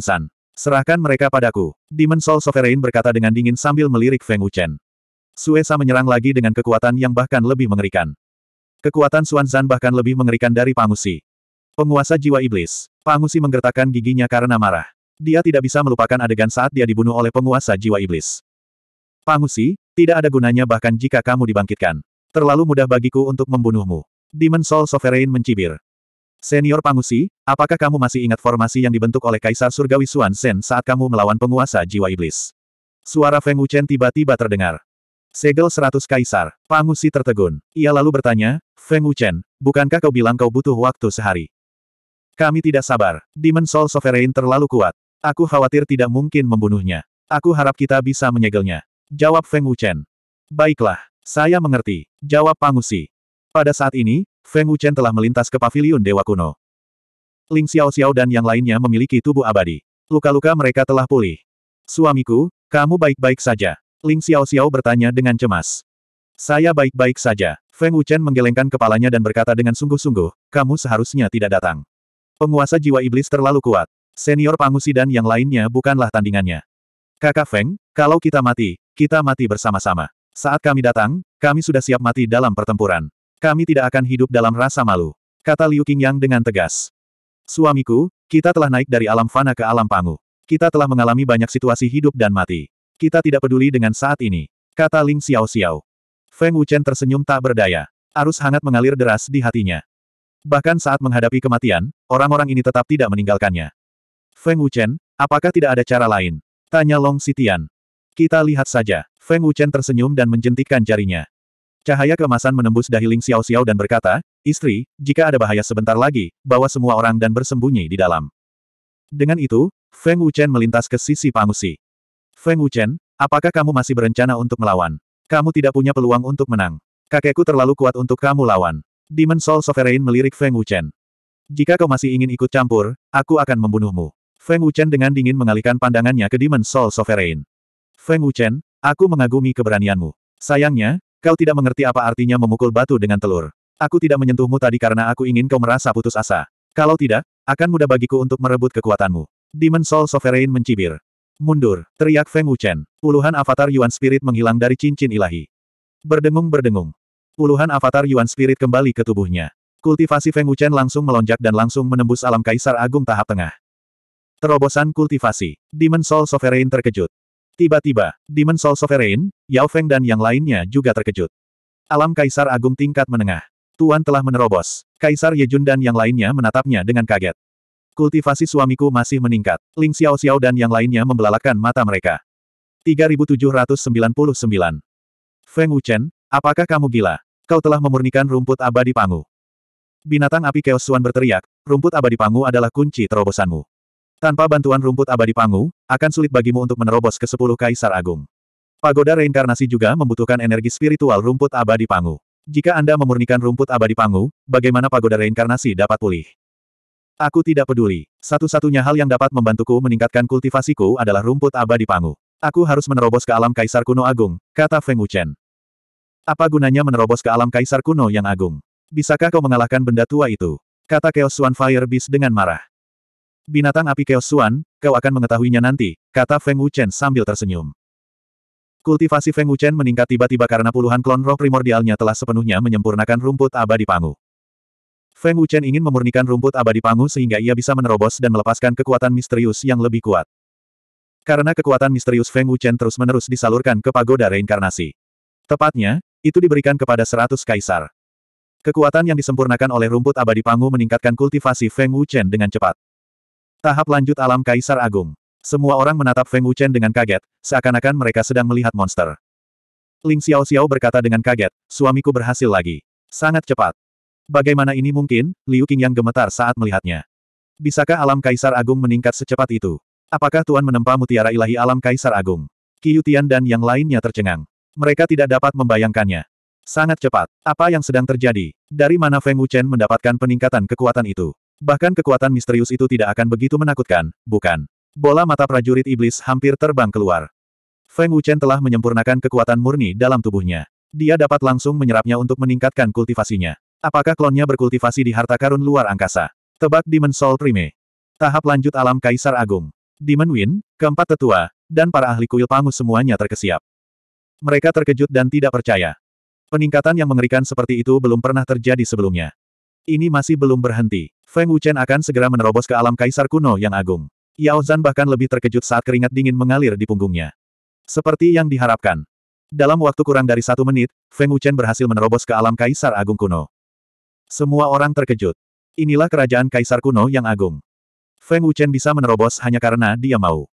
Serahkan mereka padaku. Demon Soul Sovereign berkata dengan dingin sambil melirik Feng Wuchen. Suesa menyerang lagi dengan kekuatan yang bahkan lebih mengerikan. Kekuatan Xuan bahkan lebih mengerikan dari Pangusi. Penguasa jiwa iblis. Pangusi menggertakkan giginya karena marah. Dia tidak bisa melupakan adegan saat dia dibunuh oleh penguasa jiwa iblis. Pangusi, tidak ada gunanya bahkan jika kamu dibangkitkan. Terlalu mudah bagiku untuk membunuhmu. Demon Soul Sovereign mencibir. Senior Pangusi, apakah kamu masih ingat formasi yang dibentuk oleh Kaisar Surgawi Suan Sen saat kamu melawan penguasa jiwa iblis? Suara Feng Wuchen tiba-tiba terdengar. Segel seratus Kaisar, Pangusi tertegun. Ia lalu bertanya, Feng Wuchen, bukankah kau bilang kau butuh waktu sehari? Kami tidak sabar. Demon Soul Sovereign terlalu kuat. Aku khawatir tidak mungkin membunuhnya. Aku harap kita bisa menyegelnya. Jawab Feng Wuchen. Baiklah, saya mengerti. Jawab Pangusi. Pada saat ini, Feng Wuchen telah melintas ke paviliun Dewa Kuno. Ling Xiao Xiao dan yang lainnya memiliki tubuh abadi. Luka-luka mereka telah pulih. Suamiku, kamu baik-baik saja. Ling Xiao Xiao bertanya dengan cemas. Saya baik-baik saja. Feng Wuchen menggelengkan kepalanya dan berkata dengan sungguh-sungguh, kamu seharusnya tidak datang. Penguasa jiwa iblis terlalu kuat. Senior Pangusi dan yang lainnya bukanlah tandingannya. Kakak Feng, kalau kita mati, kita mati bersama-sama. Saat kami datang, kami sudah siap mati dalam pertempuran. Kami tidak akan hidup dalam rasa malu. Kata Liu Qingyang dengan tegas. Suamiku, kita telah naik dari alam fana ke alam pangu. Kita telah mengalami banyak situasi hidup dan mati. Kita tidak peduli dengan saat ini. Kata Ling Xiao Xiao. Feng Wuchen tersenyum tak berdaya. Arus hangat mengalir deras di hatinya. Bahkan saat menghadapi kematian, orang-orang ini tetap tidak meninggalkannya. Feng Wuchen, apakah tidak ada cara lain? Tanya Long Sitian. Kita lihat saja. Feng Wuchen tersenyum dan menjentikkan jarinya. Cahaya keemasan menembus dahi Ling Xiao Xiao dan berkata, Istri, jika ada bahaya sebentar lagi, bawa semua orang dan bersembunyi di dalam. Dengan itu, Feng Wuchen melintas ke sisi Pangusi. Feng Wuchen, apakah kamu masih berencana untuk melawan? Kamu tidak punya peluang untuk menang. Kakekku terlalu kuat untuk kamu lawan. Demon Soul Sovereign melirik Feng Wuchen. Jika kau masih ingin ikut campur, aku akan membunuhmu. Feng Wuchen dengan dingin mengalihkan pandangannya ke Demon Soul Sovereign. Feng Wuchen, aku mengagumi keberanianmu. Sayangnya, Kau tidak mengerti apa artinya memukul batu dengan telur. Aku tidak menyentuhmu tadi karena aku ingin kau merasa putus asa. Kalau tidak, akan mudah bagiku untuk merebut kekuatanmu. Demon Soul Sovereign mencibir. Mundur, teriak Feng Wuchen. Puluhan avatar Yuan Spirit menghilang dari cincin ilahi. Berdengung-berdengung. Puluhan avatar Yuan Spirit kembali ke tubuhnya. Kultivasi Feng Wuchen langsung melonjak dan langsung menembus alam Kaisar Agung tahap tengah. Terobosan kultivasi. Demon Soul Sovereign terkejut. Tiba-tiba, Demon Soul Sovereign, Yao Feng dan yang lainnya juga terkejut. Alam Kaisar Agung tingkat menengah. Tuan telah menerobos. Kaisar Yejun dan yang lainnya menatapnya dengan kaget. Kultivasi suamiku masih meningkat. Ling Xiao Xiao dan yang lainnya membelalakan mata mereka. 3799. Feng Wuchen, apakah kamu gila? Kau telah memurnikan rumput abadi pangu. Binatang api keosuan berteriak, rumput abadi pangu adalah kunci terobosanmu. Tanpa bantuan rumput abadi Pangu, akan sulit bagimu untuk menerobos ke sepuluh kaisar agung. Pagoda reinkarnasi juga membutuhkan energi spiritual rumput abadi Pangu. Jika Anda memurnikan rumput abadi Pangu, bagaimana pagoda reinkarnasi dapat pulih? Aku tidak peduli. Satu-satunya hal yang dapat membantuku meningkatkan kultivasiku adalah rumput abadi Pangu. Aku harus menerobos ke alam kaisar kuno agung, kata Feng Wuchen. Apa gunanya menerobos ke alam kaisar kuno yang agung? Bisakah kau mengalahkan benda tua itu? Kata Chaos Swan Fire Beast dengan marah. Binatang api Chaos Xuan, kau akan mengetahuinya nanti, kata Feng Wuchen sambil tersenyum. Kultivasi Feng Wuchen meningkat tiba-tiba karena puluhan klon roh primordialnya telah sepenuhnya menyempurnakan rumput abadi Pangu. Feng Wuchen ingin memurnikan rumput abadi Pangu sehingga ia bisa menerobos dan melepaskan kekuatan misterius yang lebih kuat. Karena kekuatan misterius Feng Wuchen terus-menerus disalurkan ke pagoda reinkarnasi. Tepatnya, itu diberikan kepada seratus kaisar. Kekuatan yang disempurnakan oleh rumput abadi Pangu meningkatkan kultivasi Feng Wuchen dengan cepat. Tahap lanjut alam Kaisar Agung. Semua orang menatap Feng Wuchen dengan kaget, seakan-akan mereka sedang melihat monster. Ling Xiao Xiao berkata dengan kaget, suamiku berhasil lagi. Sangat cepat. Bagaimana ini mungkin? Liu Qing yang gemetar saat melihatnya. Bisakah alam Kaisar Agung meningkat secepat itu? Apakah Tuan menempa mutiara ilahi alam Kaisar Agung? Qiyutian dan yang lainnya tercengang. Mereka tidak dapat membayangkannya. Sangat cepat. Apa yang sedang terjadi? Dari mana Feng Wuchen mendapatkan peningkatan kekuatan itu? Bahkan kekuatan misterius itu tidak akan begitu menakutkan, bukan? Bola mata prajurit iblis hampir terbang keluar. Feng Wuchen telah menyempurnakan kekuatan murni dalam tubuhnya. Dia dapat langsung menyerapnya untuk meningkatkan kultivasinya. Apakah klonnya berkultivasi di harta karun luar angkasa? Tebak Demon Soul Prime. Tahap lanjut alam Kaisar Agung. Demon Win, keempat tetua, dan para ahli kuil pangus semuanya terkesiap. Mereka terkejut dan tidak percaya. Peningkatan yang mengerikan seperti itu belum pernah terjadi sebelumnya. Ini masih belum berhenti. Feng Wuchen akan segera menerobos ke alam kaisar kuno yang agung. Yao Zan bahkan lebih terkejut saat keringat dingin mengalir di punggungnya. Seperti yang diharapkan. Dalam waktu kurang dari satu menit, Feng Wuchen berhasil menerobos ke alam kaisar agung kuno. Semua orang terkejut. Inilah kerajaan kaisar kuno yang agung. Feng Wuchen bisa menerobos hanya karena dia mau.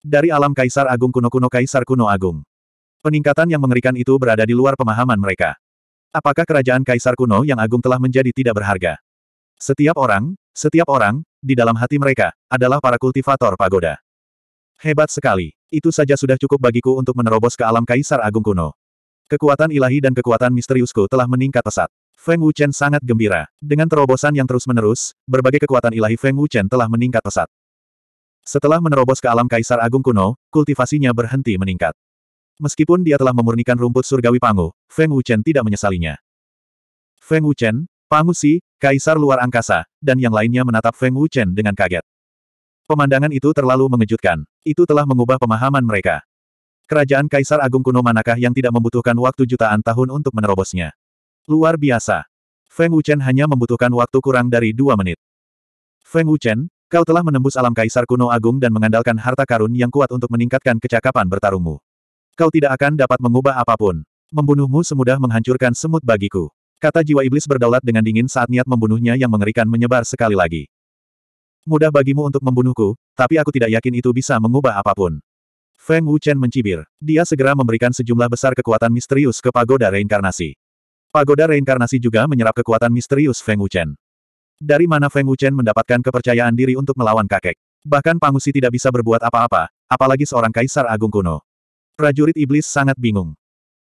Dari alam kaisar agung kuno-kuno kaisar kuno agung. Peningkatan yang mengerikan itu berada di luar pemahaman mereka. Apakah kerajaan kaisar kuno yang agung telah menjadi tidak berharga? Setiap orang, setiap orang, di dalam hati mereka, adalah para kultivator pagoda. Hebat sekali. Itu saja sudah cukup bagiku untuk menerobos ke alam kaisar agung kuno. Kekuatan ilahi dan kekuatan misteriusku telah meningkat pesat. Feng Wuchen sangat gembira. Dengan terobosan yang terus-menerus, berbagai kekuatan ilahi Feng Wuchen telah meningkat pesat. Setelah menerobos ke alam kaisar agung kuno, kultivasinya berhenti meningkat. Meskipun dia telah memurnikan rumput surgawi Pangu, Feng Wuchen tidak menyesalinya. Feng Wuchen, Pangu Si, Kaisar luar angkasa, dan yang lainnya menatap Feng Wuchen dengan kaget. Pemandangan itu terlalu mengejutkan. Itu telah mengubah pemahaman mereka. Kerajaan Kaisar Agung kuno manakah yang tidak membutuhkan waktu jutaan tahun untuk menerobosnya? Luar biasa. Feng Wuchen hanya membutuhkan waktu kurang dari dua menit. Feng Wuchen, kau telah menembus alam Kaisar kuno agung dan mengandalkan harta karun yang kuat untuk meningkatkan kecakapan bertarungmu. Kau tidak akan dapat mengubah apapun. Membunuhmu semudah menghancurkan semut bagiku. Kata jiwa iblis berdaulat dengan dingin saat niat membunuhnya yang mengerikan menyebar sekali lagi. Mudah bagimu untuk membunuhku, tapi aku tidak yakin itu bisa mengubah apapun. Feng Wuchen mencibir. Dia segera memberikan sejumlah besar kekuatan misterius ke pagoda reinkarnasi. Pagoda reinkarnasi juga menyerap kekuatan misterius Feng Wuchen. Dari mana Feng Wuchen mendapatkan kepercayaan diri untuk melawan kakek? Bahkan Pangusi tidak bisa berbuat apa-apa, apalagi seorang kaisar agung kuno. Prajurit iblis sangat bingung.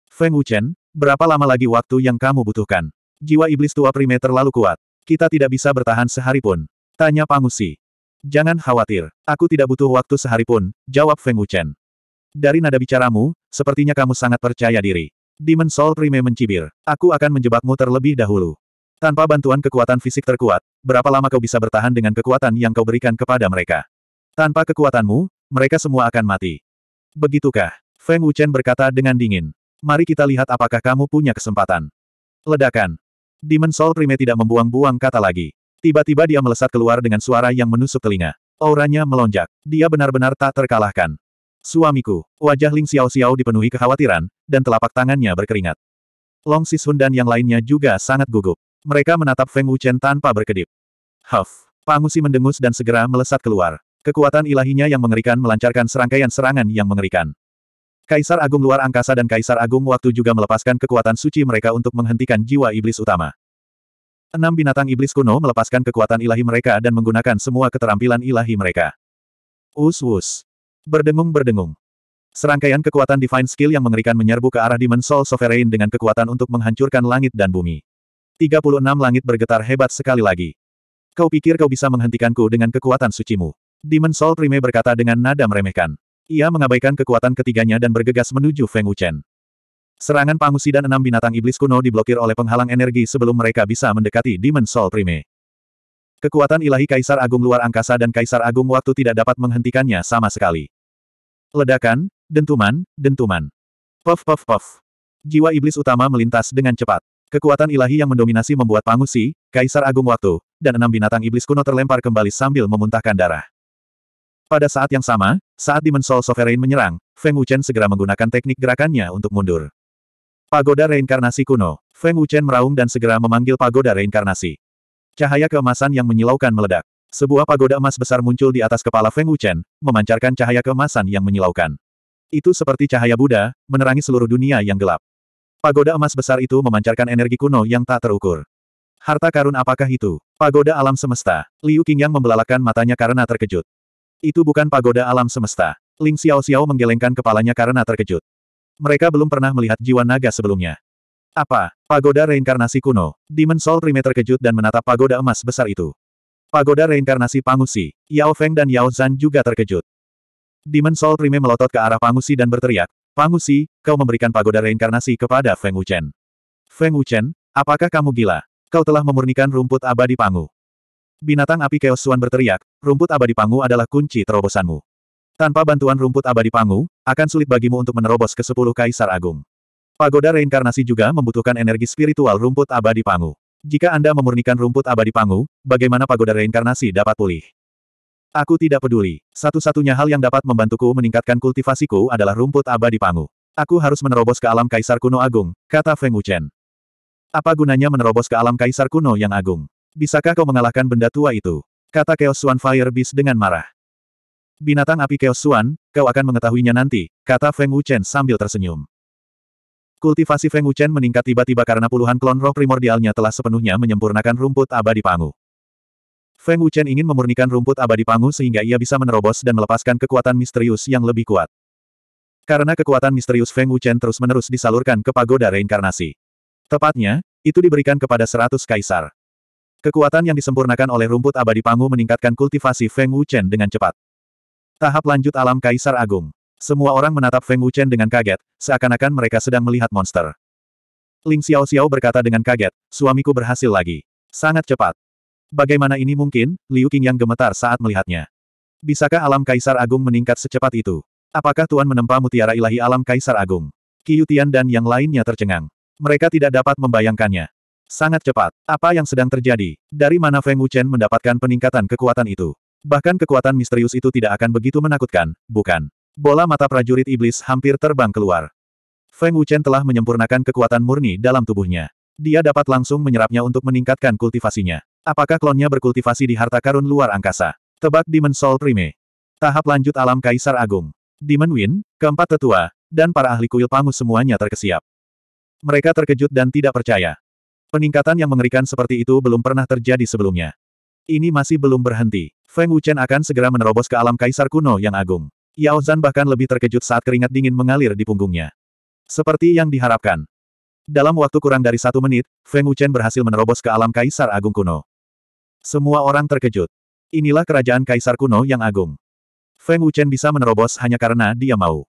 Feng Wuchen, berapa lama lagi waktu yang kamu butuhkan? Jiwa iblis tua Prime terlalu kuat. Kita tidak bisa bertahan sehari pun. Tanya Pangusi. Jangan khawatir, aku tidak butuh waktu sehari pun, jawab Feng Wuchen. Dari nada bicaramu, sepertinya kamu sangat percaya diri. Demon Soul Prime mencibir. Aku akan menjebakmu terlebih dahulu. Tanpa bantuan kekuatan fisik terkuat, berapa lama kau bisa bertahan dengan kekuatan yang kau berikan kepada mereka? Tanpa kekuatanmu, mereka semua akan mati. Begitukah? Feng Wuchen berkata dengan dingin. Mari kita lihat apakah kamu punya kesempatan. Ledakan. Demon Soul Prime tidak membuang-buang kata lagi. Tiba-tiba dia melesat keluar dengan suara yang menusuk telinga. Auranya melonjak. Dia benar-benar tak terkalahkan. Suamiku. Wajah Ling Xiao Xiao dipenuhi kekhawatiran, dan telapak tangannya berkeringat. Long Sun dan yang lainnya juga sangat gugup. Mereka menatap Feng Wuchen tanpa berkedip. Huff. Pangusi mendengus dan segera melesat keluar. Kekuatan ilahinya yang mengerikan melancarkan serangkaian serangan yang mengerikan. Kaisar Agung Luar Angkasa dan Kaisar Agung Waktu juga melepaskan kekuatan suci mereka untuk menghentikan jiwa iblis utama. Enam binatang iblis kuno melepaskan kekuatan ilahi mereka dan menggunakan semua keterampilan ilahi mereka. Us-us. Berdengung-berdengung. Serangkaian kekuatan Divine Skill yang mengerikan menyerbu ke arah Demon Soul Sovereign dengan kekuatan untuk menghancurkan langit dan bumi. 36 langit bergetar hebat sekali lagi. Kau pikir kau bisa menghentikanku dengan kekuatan sucimu. Demon Soul Prime berkata dengan nada meremehkan. Ia mengabaikan kekuatan ketiganya dan bergegas menuju Feng Wuchen. Serangan Pangusi dan enam binatang iblis kuno diblokir oleh penghalang energi sebelum mereka bisa mendekati Demon Soul Prime. Kekuatan ilahi Kaisar Agung luar angkasa dan Kaisar Agung waktu tidak dapat menghentikannya sama sekali. Ledakan, dentuman, dentuman. Puff puff puff. Jiwa iblis utama melintas dengan cepat. Kekuatan ilahi yang mendominasi membuat Pangusi, Kaisar Agung waktu, dan enam binatang iblis kuno terlempar kembali sambil memuntahkan darah. Pada saat yang sama, saat Soul Sovereign menyerang, Feng Wuchen segera menggunakan teknik gerakannya untuk mundur. Pagoda Reinkarnasi Kuno. Feng Wuchen meraung dan segera memanggil Pagoda Reinkarnasi. Cahaya keemasan yang menyilaukan meledak. Sebuah pagoda emas besar muncul di atas kepala Feng Wuchen, memancarkan cahaya keemasan yang menyilaukan. Itu seperti cahaya Buddha, menerangi seluruh dunia yang gelap. Pagoda emas besar itu memancarkan energi kuno yang tak terukur. Harta karun apakah itu? Pagoda alam semesta. Liu Qingyang membelalakan matanya karena terkejut. Itu bukan pagoda alam semesta. Ling Xiao Xiao menggelengkan kepalanya karena terkejut. Mereka belum pernah melihat jiwa naga sebelumnya. Apa? Pagoda reinkarnasi kuno. Demon Soul Prime terkejut dan menatap pagoda emas besar itu. Pagoda reinkarnasi Pangusi, Yao Feng dan Yao Zan juga terkejut. Demon Soul Prime melotot ke arah Pangusi dan berteriak, Pangusi, kau memberikan pagoda reinkarnasi kepada Feng Wuchen. Feng Wuchen, apakah kamu gila? Kau telah memurnikan rumput abadi Pangu. Binatang api Chaos Swan berteriak, rumput abadi pangu adalah kunci terobosanmu. Tanpa bantuan rumput abadi pangu, akan sulit bagimu untuk menerobos ke sepuluh kaisar agung. Pagoda reinkarnasi juga membutuhkan energi spiritual rumput abadi pangu. Jika Anda memurnikan rumput abadi pangu, bagaimana pagoda reinkarnasi dapat pulih? Aku tidak peduli. Satu-satunya hal yang dapat membantuku meningkatkan kultivasiku adalah rumput abadi pangu. Aku harus menerobos ke alam kaisar kuno agung, kata Feng Wuchen. Apa gunanya menerobos ke alam kaisar kuno yang agung? Bisakah kau mengalahkan benda tua itu? Kata Chaos Swan Fire Beast dengan marah. Binatang api Chaos Swan, kau akan mengetahuinya nanti, kata Feng Wuchen sambil tersenyum. Kultivasi Feng Wuchen meningkat tiba-tiba karena puluhan klon roh primordialnya telah sepenuhnya menyempurnakan rumput abadi pangu. Feng Wuchen ingin memurnikan rumput abadi pangu sehingga ia bisa menerobos dan melepaskan kekuatan misterius yang lebih kuat. Karena kekuatan misterius Feng Wuchen terus-menerus disalurkan ke pagoda reinkarnasi. Tepatnya, itu diberikan kepada seratus kaisar. Kekuatan yang disempurnakan oleh rumput abadi Pangu meningkatkan kultivasi Feng Wuchen dengan cepat. Tahap lanjut alam Kaisar Agung. Semua orang menatap Feng Wuchen dengan kaget, seakan-akan mereka sedang melihat monster. Ling Xiao Xiao berkata dengan kaget, suamiku berhasil lagi. Sangat cepat. Bagaimana ini mungkin? Liu yang gemetar saat melihatnya. Bisakah alam Kaisar Agung meningkat secepat itu? Apakah Tuan menempa mutiara ilahi alam Kaisar Agung? Qiyutian dan yang lainnya tercengang. Mereka tidak dapat membayangkannya. Sangat cepat. Apa yang sedang terjadi? Dari mana Feng Wuchen mendapatkan peningkatan kekuatan itu? Bahkan kekuatan misterius itu tidak akan begitu menakutkan, bukan? Bola mata prajurit iblis hampir terbang keluar. Feng Wuchen telah menyempurnakan kekuatan murni dalam tubuhnya. Dia dapat langsung menyerapnya untuk meningkatkan kultivasinya. Apakah klonnya berkultivasi di harta karun luar angkasa? Tebak Demon Soul Prime. Tahap lanjut alam Kaisar Agung. Demon Win, keempat tetua, dan para ahli kuil pangus semuanya terkesiap. Mereka terkejut dan tidak percaya. Peningkatan yang mengerikan seperti itu belum pernah terjadi sebelumnya. Ini masih belum berhenti. Feng Wuchen akan segera menerobos ke alam kaisar kuno yang agung. Yao Zan bahkan lebih terkejut saat keringat dingin mengalir di punggungnya. Seperti yang diharapkan. Dalam waktu kurang dari satu menit, Feng Wuchen berhasil menerobos ke alam kaisar agung kuno. Semua orang terkejut. Inilah kerajaan kaisar kuno yang agung. Feng Wuchen bisa menerobos hanya karena dia mau.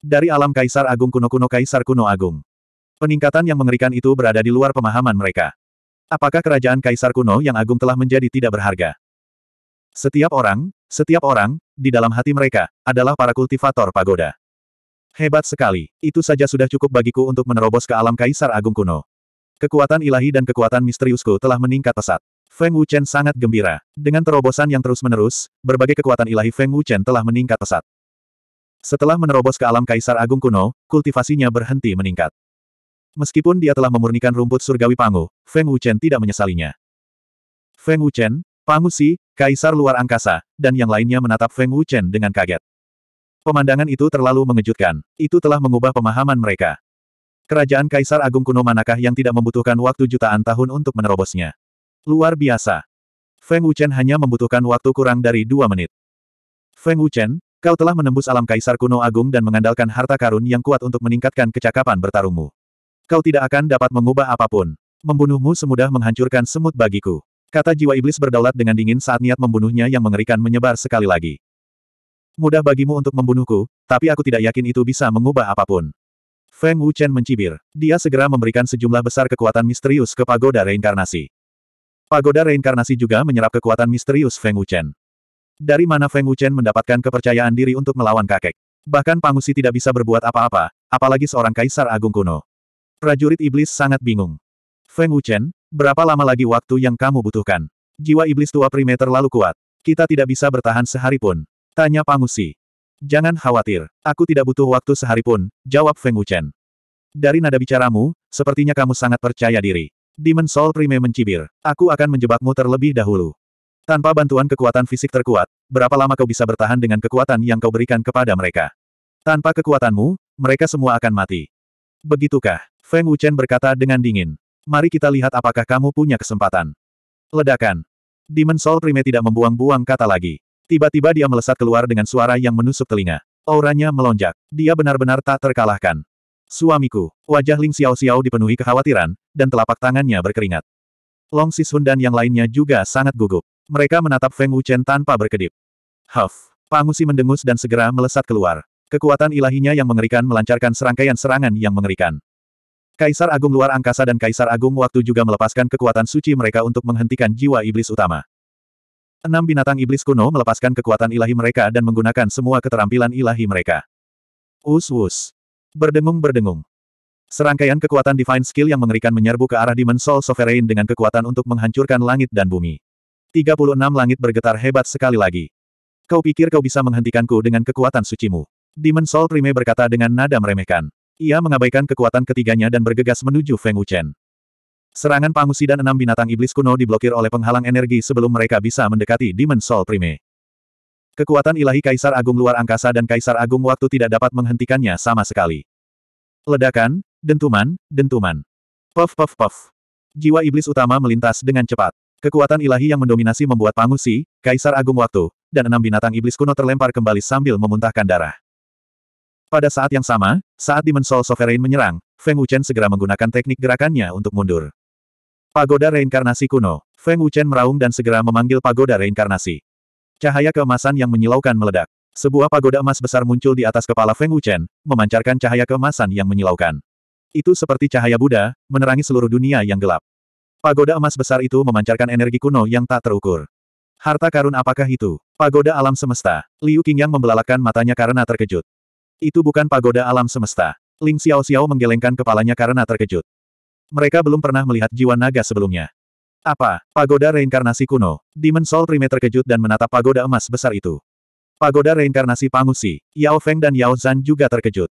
Dari alam kaisar agung kuno-kuno kaisar kuno agung. Peningkatan yang mengerikan itu berada di luar pemahaman mereka. Apakah kerajaan kaisar kuno yang agung telah menjadi tidak berharga? Setiap orang, setiap orang, di dalam hati mereka, adalah para kultivator pagoda. Hebat sekali, itu saja sudah cukup bagiku untuk menerobos ke alam kaisar agung kuno. Kekuatan ilahi dan kekuatan misteriusku telah meningkat pesat. Feng Wuchen sangat gembira. Dengan terobosan yang terus-menerus, berbagai kekuatan ilahi Feng Wuchen telah meningkat pesat. Setelah menerobos ke alam kaisar agung kuno, kultivasinya berhenti meningkat. Meskipun dia telah memurnikan rumput surgawi Pangu, Feng Wuchen tidak menyesalinya. Feng Wuchen, Pangu Si, Kaisar luar angkasa, dan yang lainnya menatap Feng Wuchen dengan kaget. Pemandangan itu terlalu mengejutkan. Itu telah mengubah pemahaman mereka. Kerajaan Kaisar Agung kuno manakah yang tidak membutuhkan waktu jutaan tahun untuk menerobosnya? Luar biasa. Feng Wuchen hanya membutuhkan waktu kurang dari dua menit. Feng Wuchen, kau telah menembus alam Kaisar kuno agung dan mengandalkan harta karun yang kuat untuk meningkatkan kecakapan bertarungmu. Kau tidak akan dapat mengubah apapun. Membunuhmu semudah menghancurkan semut bagiku. Kata jiwa iblis berdaulat dengan dingin saat niat membunuhnya yang mengerikan menyebar sekali lagi. Mudah bagimu untuk membunuhku, tapi aku tidak yakin itu bisa mengubah apapun. Feng Wuchen mencibir. Dia segera memberikan sejumlah besar kekuatan misterius ke pagoda reinkarnasi. Pagoda reinkarnasi juga menyerap kekuatan misterius Feng Wuchen. Dari mana Feng Wuchen mendapatkan kepercayaan diri untuk melawan kakek? Bahkan Pangusi tidak bisa berbuat apa-apa, apalagi seorang kaisar agung kuno. Prajurit Iblis sangat bingung. Feng Wuchen, berapa lama lagi waktu yang kamu butuhkan? Jiwa Iblis tua primer lalu kuat. Kita tidak bisa bertahan sehari pun. Tanya Pangusi. Jangan khawatir, aku tidak butuh waktu sehari pun, jawab Feng Wuchen. Dari nada bicaramu, sepertinya kamu sangat percaya diri. Demon Soul Prime mencibir. Aku akan menjebakmu terlebih dahulu. Tanpa bantuan kekuatan fisik terkuat, berapa lama kau bisa bertahan dengan kekuatan yang kau berikan kepada mereka? Tanpa kekuatanmu, mereka semua akan mati. Begitukah? Feng Wuchen berkata dengan dingin. Mari kita lihat apakah kamu punya kesempatan. Ledakan. Demon Soul Prime tidak membuang-buang kata lagi. Tiba-tiba dia melesat keluar dengan suara yang menusuk telinga. Auranya melonjak. Dia benar-benar tak terkalahkan. Suamiku, wajah Ling Xiao Xiao dipenuhi kekhawatiran, dan telapak tangannya berkeringat. Long Si Sishun dan yang lainnya juga sangat gugup. Mereka menatap Feng Wuchen tanpa berkedip. Huff! Pangusi mendengus dan segera melesat keluar. Kekuatan ilahinya yang mengerikan melancarkan serangkaian serangan yang mengerikan. Kaisar Agung Luar Angkasa dan Kaisar Agung Waktu juga melepaskan kekuatan suci mereka untuk menghentikan jiwa iblis utama. Enam binatang iblis kuno melepaskan kekuatan ilahi mereka dan menggunakan semua keterampilan ilahi mereka. Us-us. Berdengung-berdengung. Serangkaian kekuatan Divine Skill yang mengerikan menyerbu ke arah Demon Soul Sovereign dengan kekuatan untuk menghancurkan langit dan bumi. 36 langit bergetar hebat sekali lagi. Kau pikir kau bisa menghentikanku dengan kekuatan sucimu? Demon Soul Prime berkata dengan nada meremehkan. Ia mengabaikan kekuatan ketiganya dan bergegas menuju Feng Wuchen. Serangan pangusi dan enam binatang iblis kuno diblokir oleh penghalang energi sebelum mereka bisa mendekati Demon Soul Prime. Kekuatan ilahi Kaisar Agung luar angkasa dan Kaisar Agung waktu tidak dapat menghentikannya sama sekali. Ledakan, dentuman, dentuman. Puff puff puff. Jiwa iblis utama melintas dengan cepat. Kekuatan ilahi yang mendominasi membuat pangusi, Kaisar Agung waktu, dan enam binatang iblis kuno terlempar kembali sambil memuntahkan darah. Pada saat yang sama, saat Soul Sovereign menyerang, Feng Wuchen segera menggunakan teknik gerakannya untuk mundur. Pagoda Reinkarnasi Kuno, Feng Wuchen meraung dan segera memanggil Pagoda Reinkarnasi. Cahaya keemasan yang menyilaukan meledak. Sebuah pagoda emas besar muncul di atas kepala Feng Wuchen, memancarkan cahaya keemasan yang menyilaukan. Itu seperti cahaya Buddha, menerangi seluruh dunia yang gelap. Pagoda emas besar itu memancarkan energi kuno yang tak terukur. Harta karun apakah itu? Pagoda alam semesta. Liu Qingyang membelalakan matanya karena terkejut. Itu bukan pagoda alam semesta. Ling Xiao Xiao menggelengkan kepalanya karena terkejut. Mereka belum pernah melihat jiwa naga sebelumnya. Apa, pagoda reinkarnasi kuno? Demon Soul Prime terkejut dan menatap pagoda emas besar itu. Pagoda reinkarnasi Pangusi, Yao Feng dan Yao Zan juga terkejut.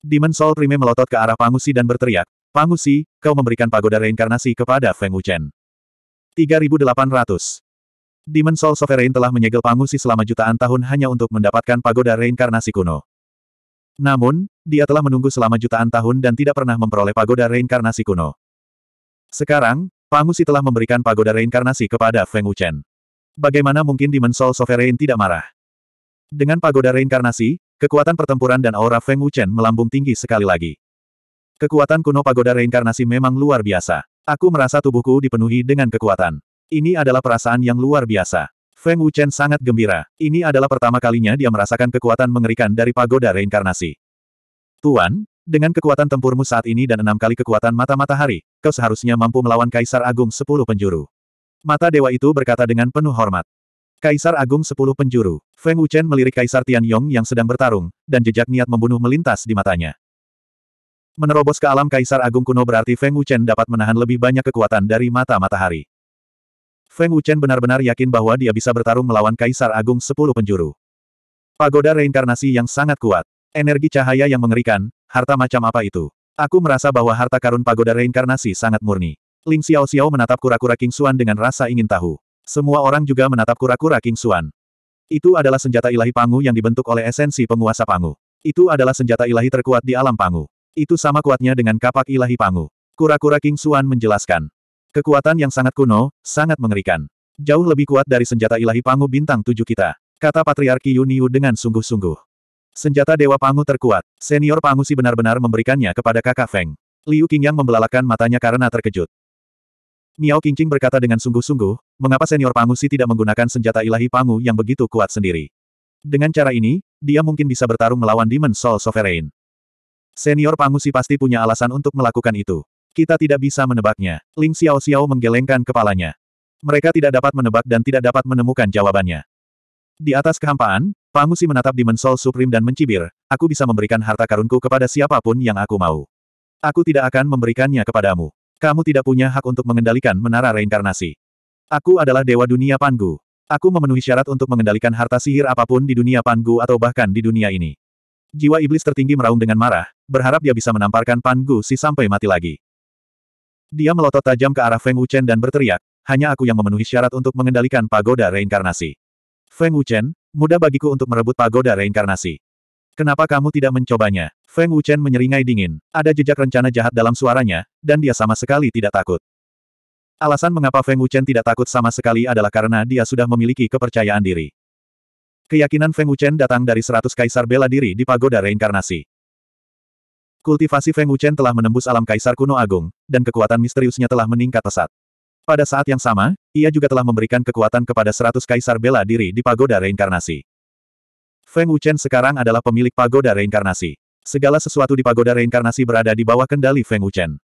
Demon Soul Prime melotot ke arah Pangusi dan berteriak, Pangusi, kau memberikan pagoda reinkarnasi kepada Feng Wuchen. 3800. Demon Soul Sovereign telah menyegel Pangusi selama jutaan tahun hanya untuk mendapatkan pagoda reinkarnasi kuno. Namun, dia telah menunggu selama jutaan tahun dan tidak pernah memperoleh pagoda reinkarnasi kuno. Sekarang, Pangusi telah memberikan pagoda reinkarnasi kepada Feng Wuchen. Bagaimana mungkin Demon Soul Sovereign tidak marah? Dengan pagoda reinkarnasi, kekuatan pertempuran dan aura Feng Wuchen melambung tinggi sekali lagi. Kekuatan kuno pagoda reinkarnasi memang luar biasa. Aku merasa tubuhku dipenuhi dengan kekuatan. Ini adalah perasaan yang luar biasa. Feng Wuchen sangat gembira. Ini adalah pertama kalinya dia merasakan kekuatan mengerikan dari pagoda reinkarnasi. Tuan, dengan kekuatan tempurmu saat ini dan enam kali kekuatan mata matahari, kau seharusnya mampu melawan Kaisar Agung Sepuluh Penjuru. Mata Dewa itu berkata dengan penuh hormat. Kaisar Agung Sepuluh Penjuru. Feng Wuchen melirik Kaisar Tianyong yang sedang bertarung, dan jejak niat membunuh melintas di matanya. Menerobos ke alam Kaisar Agung kuno berarti Feng Wuchen dapat menahan lebih banyak kekuatan dari mata matahari. Feng Wuchen benar-benar yakin bahwa dia bisa bertarung melawan Kaisar Agung Sepuluh Penjuru. Pagoda reinkarnasi yang sangat kuat. Energi cahaya yang mengerikan, harta macam apa itu? Aku merasa bahwa harta karun pagoda reinkarnasi sangat murni. Ling Xiao Xiao menatap kura-kura King Xuan dengan rasa ingin tahu. Semua orang juga menatap kura-kura King Xuan. Itu adalah senjata ilahi Pangu yang dibentuk oleh esensi penguasa Pangu. Itu adalah senjata ilahi terkuat di alam Pangu. Itu sama kuatnya dengan kapak ilahi Pangu. Kura-kura King Xuan menjelaskan. Kekuatan yang sangat kuno, sangat mengerikan. Jauh lebih kuat dari senjata ilahi Pangu Bintang Tujuh kita, kata Patriarki Yuniu dengan sungguh-sungguh. Senjata Dewa Pangu terkuat, senior Pangu si benar-benar memberikannya kepada kakak Feng. Liu Qingyang membelalakan matanya karena terkejut. Miao Qingqing berkata dengan sungguh-sungguh, mengapa senior Pangu si tidak menggunakan senjata ilahi Pangu yang begitu kuat sendiri. Dengan cara ini, dia mungkin bisa bertarung melawan Demon Soul Sovereign. Senior Pangu si pasti punya alasan untuk melakukan itu. Kita tidak bisa menebaknya. Ling Xiao Xiao menggelengkan kepalanya. Mereka tidak dapat menebak dan tidak dapat menemukan jawabannya. Di atas kehampaan, Pangusi menatap Dimensol Supreme dan mencibir, aku bisa memberikan harta karunku kepada siapapun yang aku mau. Aku tidak akan memberikannya kepadamu. Kamu tidak punya hak untuk mengendalikan menara reinkarnasi. Aku adalah dewa dunia Panggu. Aku memenuhi syarat untuk mengendalikan harta sihir apapun di dunia Panggu atau bahkan di dunia ini. Jiwa iblis tertinggi meraung dengan marah, berharap dia bisa menamparkan Panggu si sampai mati lagi. Dia melotot tajam ke arah Feng Wuchen dan berteriak, hanya aku yang memenuhi syarat untuk mengendalikan pagoda reinkarnasi. Feng Wuchen, mudah bagiku untuk merebut pagoda reinkarnasi. Kenapa kamu tidak mencobanya? Feng Wuchen menyeringai dingin, ada jejak rencana jahat dalam suaranya, dan dia sama sekali tidak takut. Alasan mengapa Feng Wuchen tidak takut sama sekali adalah karena dia sudah memiliki kepercayaan diri. Keyakinan Feng Wuchen datang dari seratus kaisar bela diri di pagoda reinkarnasi. Kultivasi Feng Wuchen telah menembus alam kaisar kuno agung, dan kekuatan misteriusnya telah meningkat pesat. Pada saat yang sama, ia juga telah memberikan kekuatan kepada seratus kaisar bela diri di pagoda reinkarnasi. Feng Wuchen sekarang adalah pemilik pagoda reinkarnasi. Segala sesuatu di pagoda reinkarnasi berada di bawah kendali Feng Wuchen.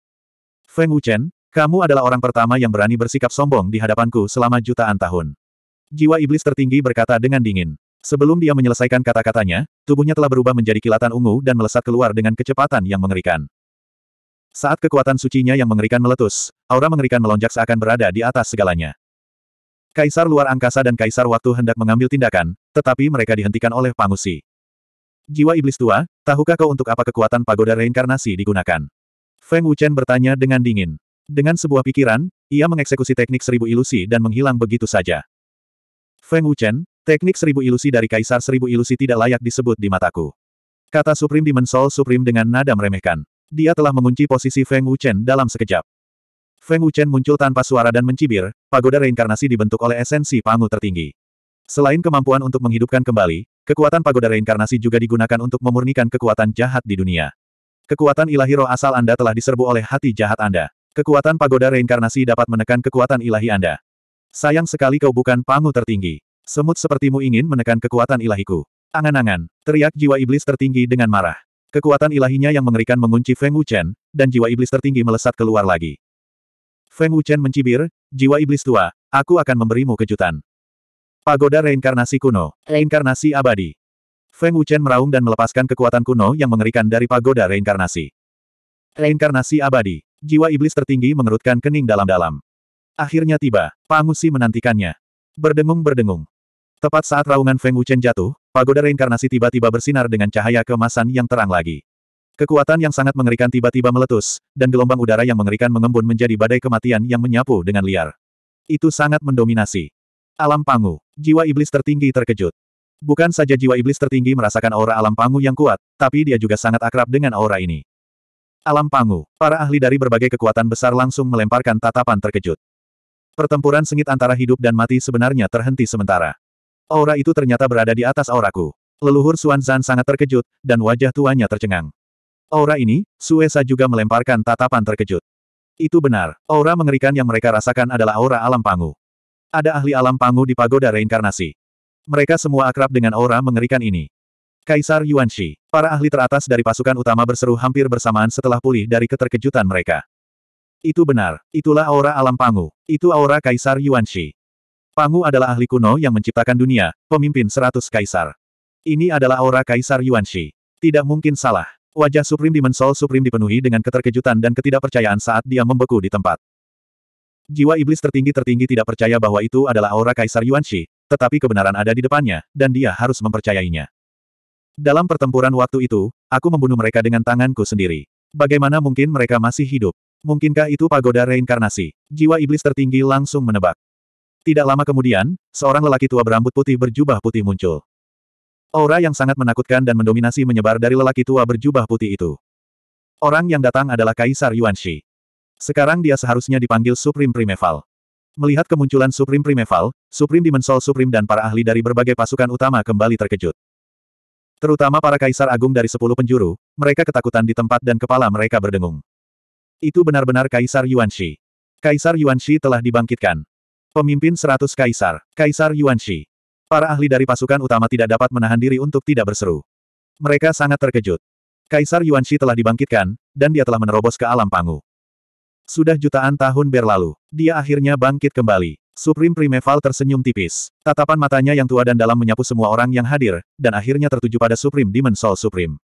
Feng Wuchen, kamu adalah orang pertama yang berani bersikap sombong di hadapanku selama jutaan tahun. Jiwa iblis tertinggi berkata dengan dingin. Sebelum dia menyelesaikan kata-katanya, tubuhnya telah berubah menjadi kilatan ungu dan melesat keluar dengan kecepatan yang mengerikan. Saat kekuatan sucinya yang mengerikan meletus, aura mengerikan melonjak seakan berada di atas segalanya. Kaisar luar angkasa dan kaisar waktu hendak mengambil tindakan, tetapi mereka dihentikan oleh Pangusi. Jiwa iblis tua, tahukah kau untuk apa kekuatan pagoda reinkarnasi digunakan? Feng Wuchen bertanya dengan dingin. Dengan sebuah pikiran, ia mengeksekusi teknik seribu ilusi dan menghilang begitu saja. Feng Wuchen, Teknik seribu ilusi dari Kaisar seribu ilusi tidak layak disebut di mataku. Kata Supreme Demon Soul Supreme dengan nada meremehkan. Dia telah mengunci posisi Feng Wuchen dalam sekejap. Feng Wuchen muncul tanpa suara dan mencibir, pagoda reinkarnasi dibentuk oleh esensi pangu tertinggi. Selain kemampuan untuk menghidupkan kembali, kekuatan pagoda reinkarnasi juga digunakan untuk memurnikan kekuatan jahat di dunia. Kekuatan ilahi roh asal Anda telah diserbu oleh hati jahat Anda. Kekuatan pagoda reinkarnasi dapat menekan kekuatan ilahi Anda. Sayang sekali kau bukan pangu tertinggi. Semut sepertimu ingin menekan kekuatan ilahiku. Angan-angan, teriak jiwa iblis tertinggi dengan marah. Kekuatan ilahinya yang mengerikan mengunci Feng Wuchen, dan jiwa iblis tertinggi melesat keluar lagi. Feng Wuchen mencibir, jiwa iblis tua, aku akan memberimu kejutan. Pagoda reinkarnasi kuno, reinkarnasi abadi. Feng Wuchen meraung dan melepaskan kekuatan kuno yang mengerikan dari pagoda reinkarnasi. Reinkarnasi abadi, jiwa iblis tertinggi mengerutkan kening dalam-dalam. Akhirnya tiba, Pangusi menantikannya. Berdengung-berdengung. Tepat saat raungan Feng Wuchen jatuh, pagoda reinkarnasi tiba-tiba bersinar dengan cahaya kemasan yang terang lagi. Kekuatan yang sangat mengerikan tiba-tiba meletus, dan gelombang udara yang mengerikan mengembun menjadi badai kematian yang menyapu dengan liar. Itu sangat mendominasi. Alam Pangu, jiwa iblis tertinggi terkejut. Bukan saja jiwa iblis tertinggi merasakan aura alam Pangu yang kuat, tapi dia juga sangat akrab dengan aura ini. Alam Pangu, para ahli dari berbagai kekuatan besar langsung melemparkan tatapan terkejut. Pertempuran sengit antara hidup dan mati sebenarnya terhenti sementara. Aura itu ternyata berada di atas auraku. Leluhur Xuan Zan sangat terkejut, dan wajah tuanya tercengang. Aura ini, Suesa juga melemparkan tatapan terkejut. Itu benar, aura mengerikan yang mereka rasakan adalah aura alam pangu. Ada ahli alam pangu di pagoda reinkarnasi. Mereka semua akrab dengan aura mengerikan ini. Kaisar Yuan Shi, para ahli teratas dari pasukan utama berseru hampir bersamaan setelah pulih dari keterkejutan mereka. Itu benar, itulah aura alam Pangu, itu aura Kaisar Yuan Shi Pangu adalah ahli kuno yang menciptakan dunia, pemimpin seratus kaisar. Ini adalah aura Kaisar Yuan Shi Tidak mungkin salah. Wajah Supreme Soul Supreme dipenuhi dengan keterkejutan dan ketidakpercayaan saat dia membeku di tempat. Jiwa iblis tertinggi-tertinggi tidak percaya bahwa itu adalah aura Kaisar Yuan Shi tetapi kebenaran ada di depannya, dan dia harus mempercayainya. Dalam pertempuran waktu itu, aku membunuh mereka dengan tanganku sendiri. Bagaimana mungkin mereka masih hidup? Mungkinkah itu pagoda reinkarnasi? Jiwa iblis tertinggi langsung menebak. Tidak lama kemudian, seorang lelaki tua berambut putih berjubah putih muncul. Aura yang sangat menakutkan dan mendominasi menyebar dari lelaki tua berjubah putih itu. Orang yang datang adalah Kaisar Yuan Shi. Sekarang dia seharusnya dipanggil Supreme Primeval. Melihat kemunculan Supreme Primeval, Supreme Dimensol Supreme dan para ahli dari berbagai pasukan utama kembali terkejut. Terutama para kaisar agung dari sepuluh penjuru, mereka ketakutan di tempat dan kepala mereka berdengung. Itu benar-benar Kaisar Yuan Yuanshi. Kaisar Yuan Yuanshi telah dibangkitkan. Pemimpin seratus kaisar, Kaisar Yuan Yuanshi. Para ahli dari pasukan utama tidak dapat menahan diri untuk tidak berseru. Mereka sangat terkejut. Kaisar Yuan Yuanshi telah dibangkitkan, dan dia telah menerobos ke alam pangu. Sudah jutaan tahun berlalu, dia akhirnya bangkit kembali. Supreme Primeval tersenyum tipis. Tatapan matanya yang tua dan dalam menyapu semua orang yang hadir, dan akhirnya tertuju pada Supreme Demon Soul Supreme.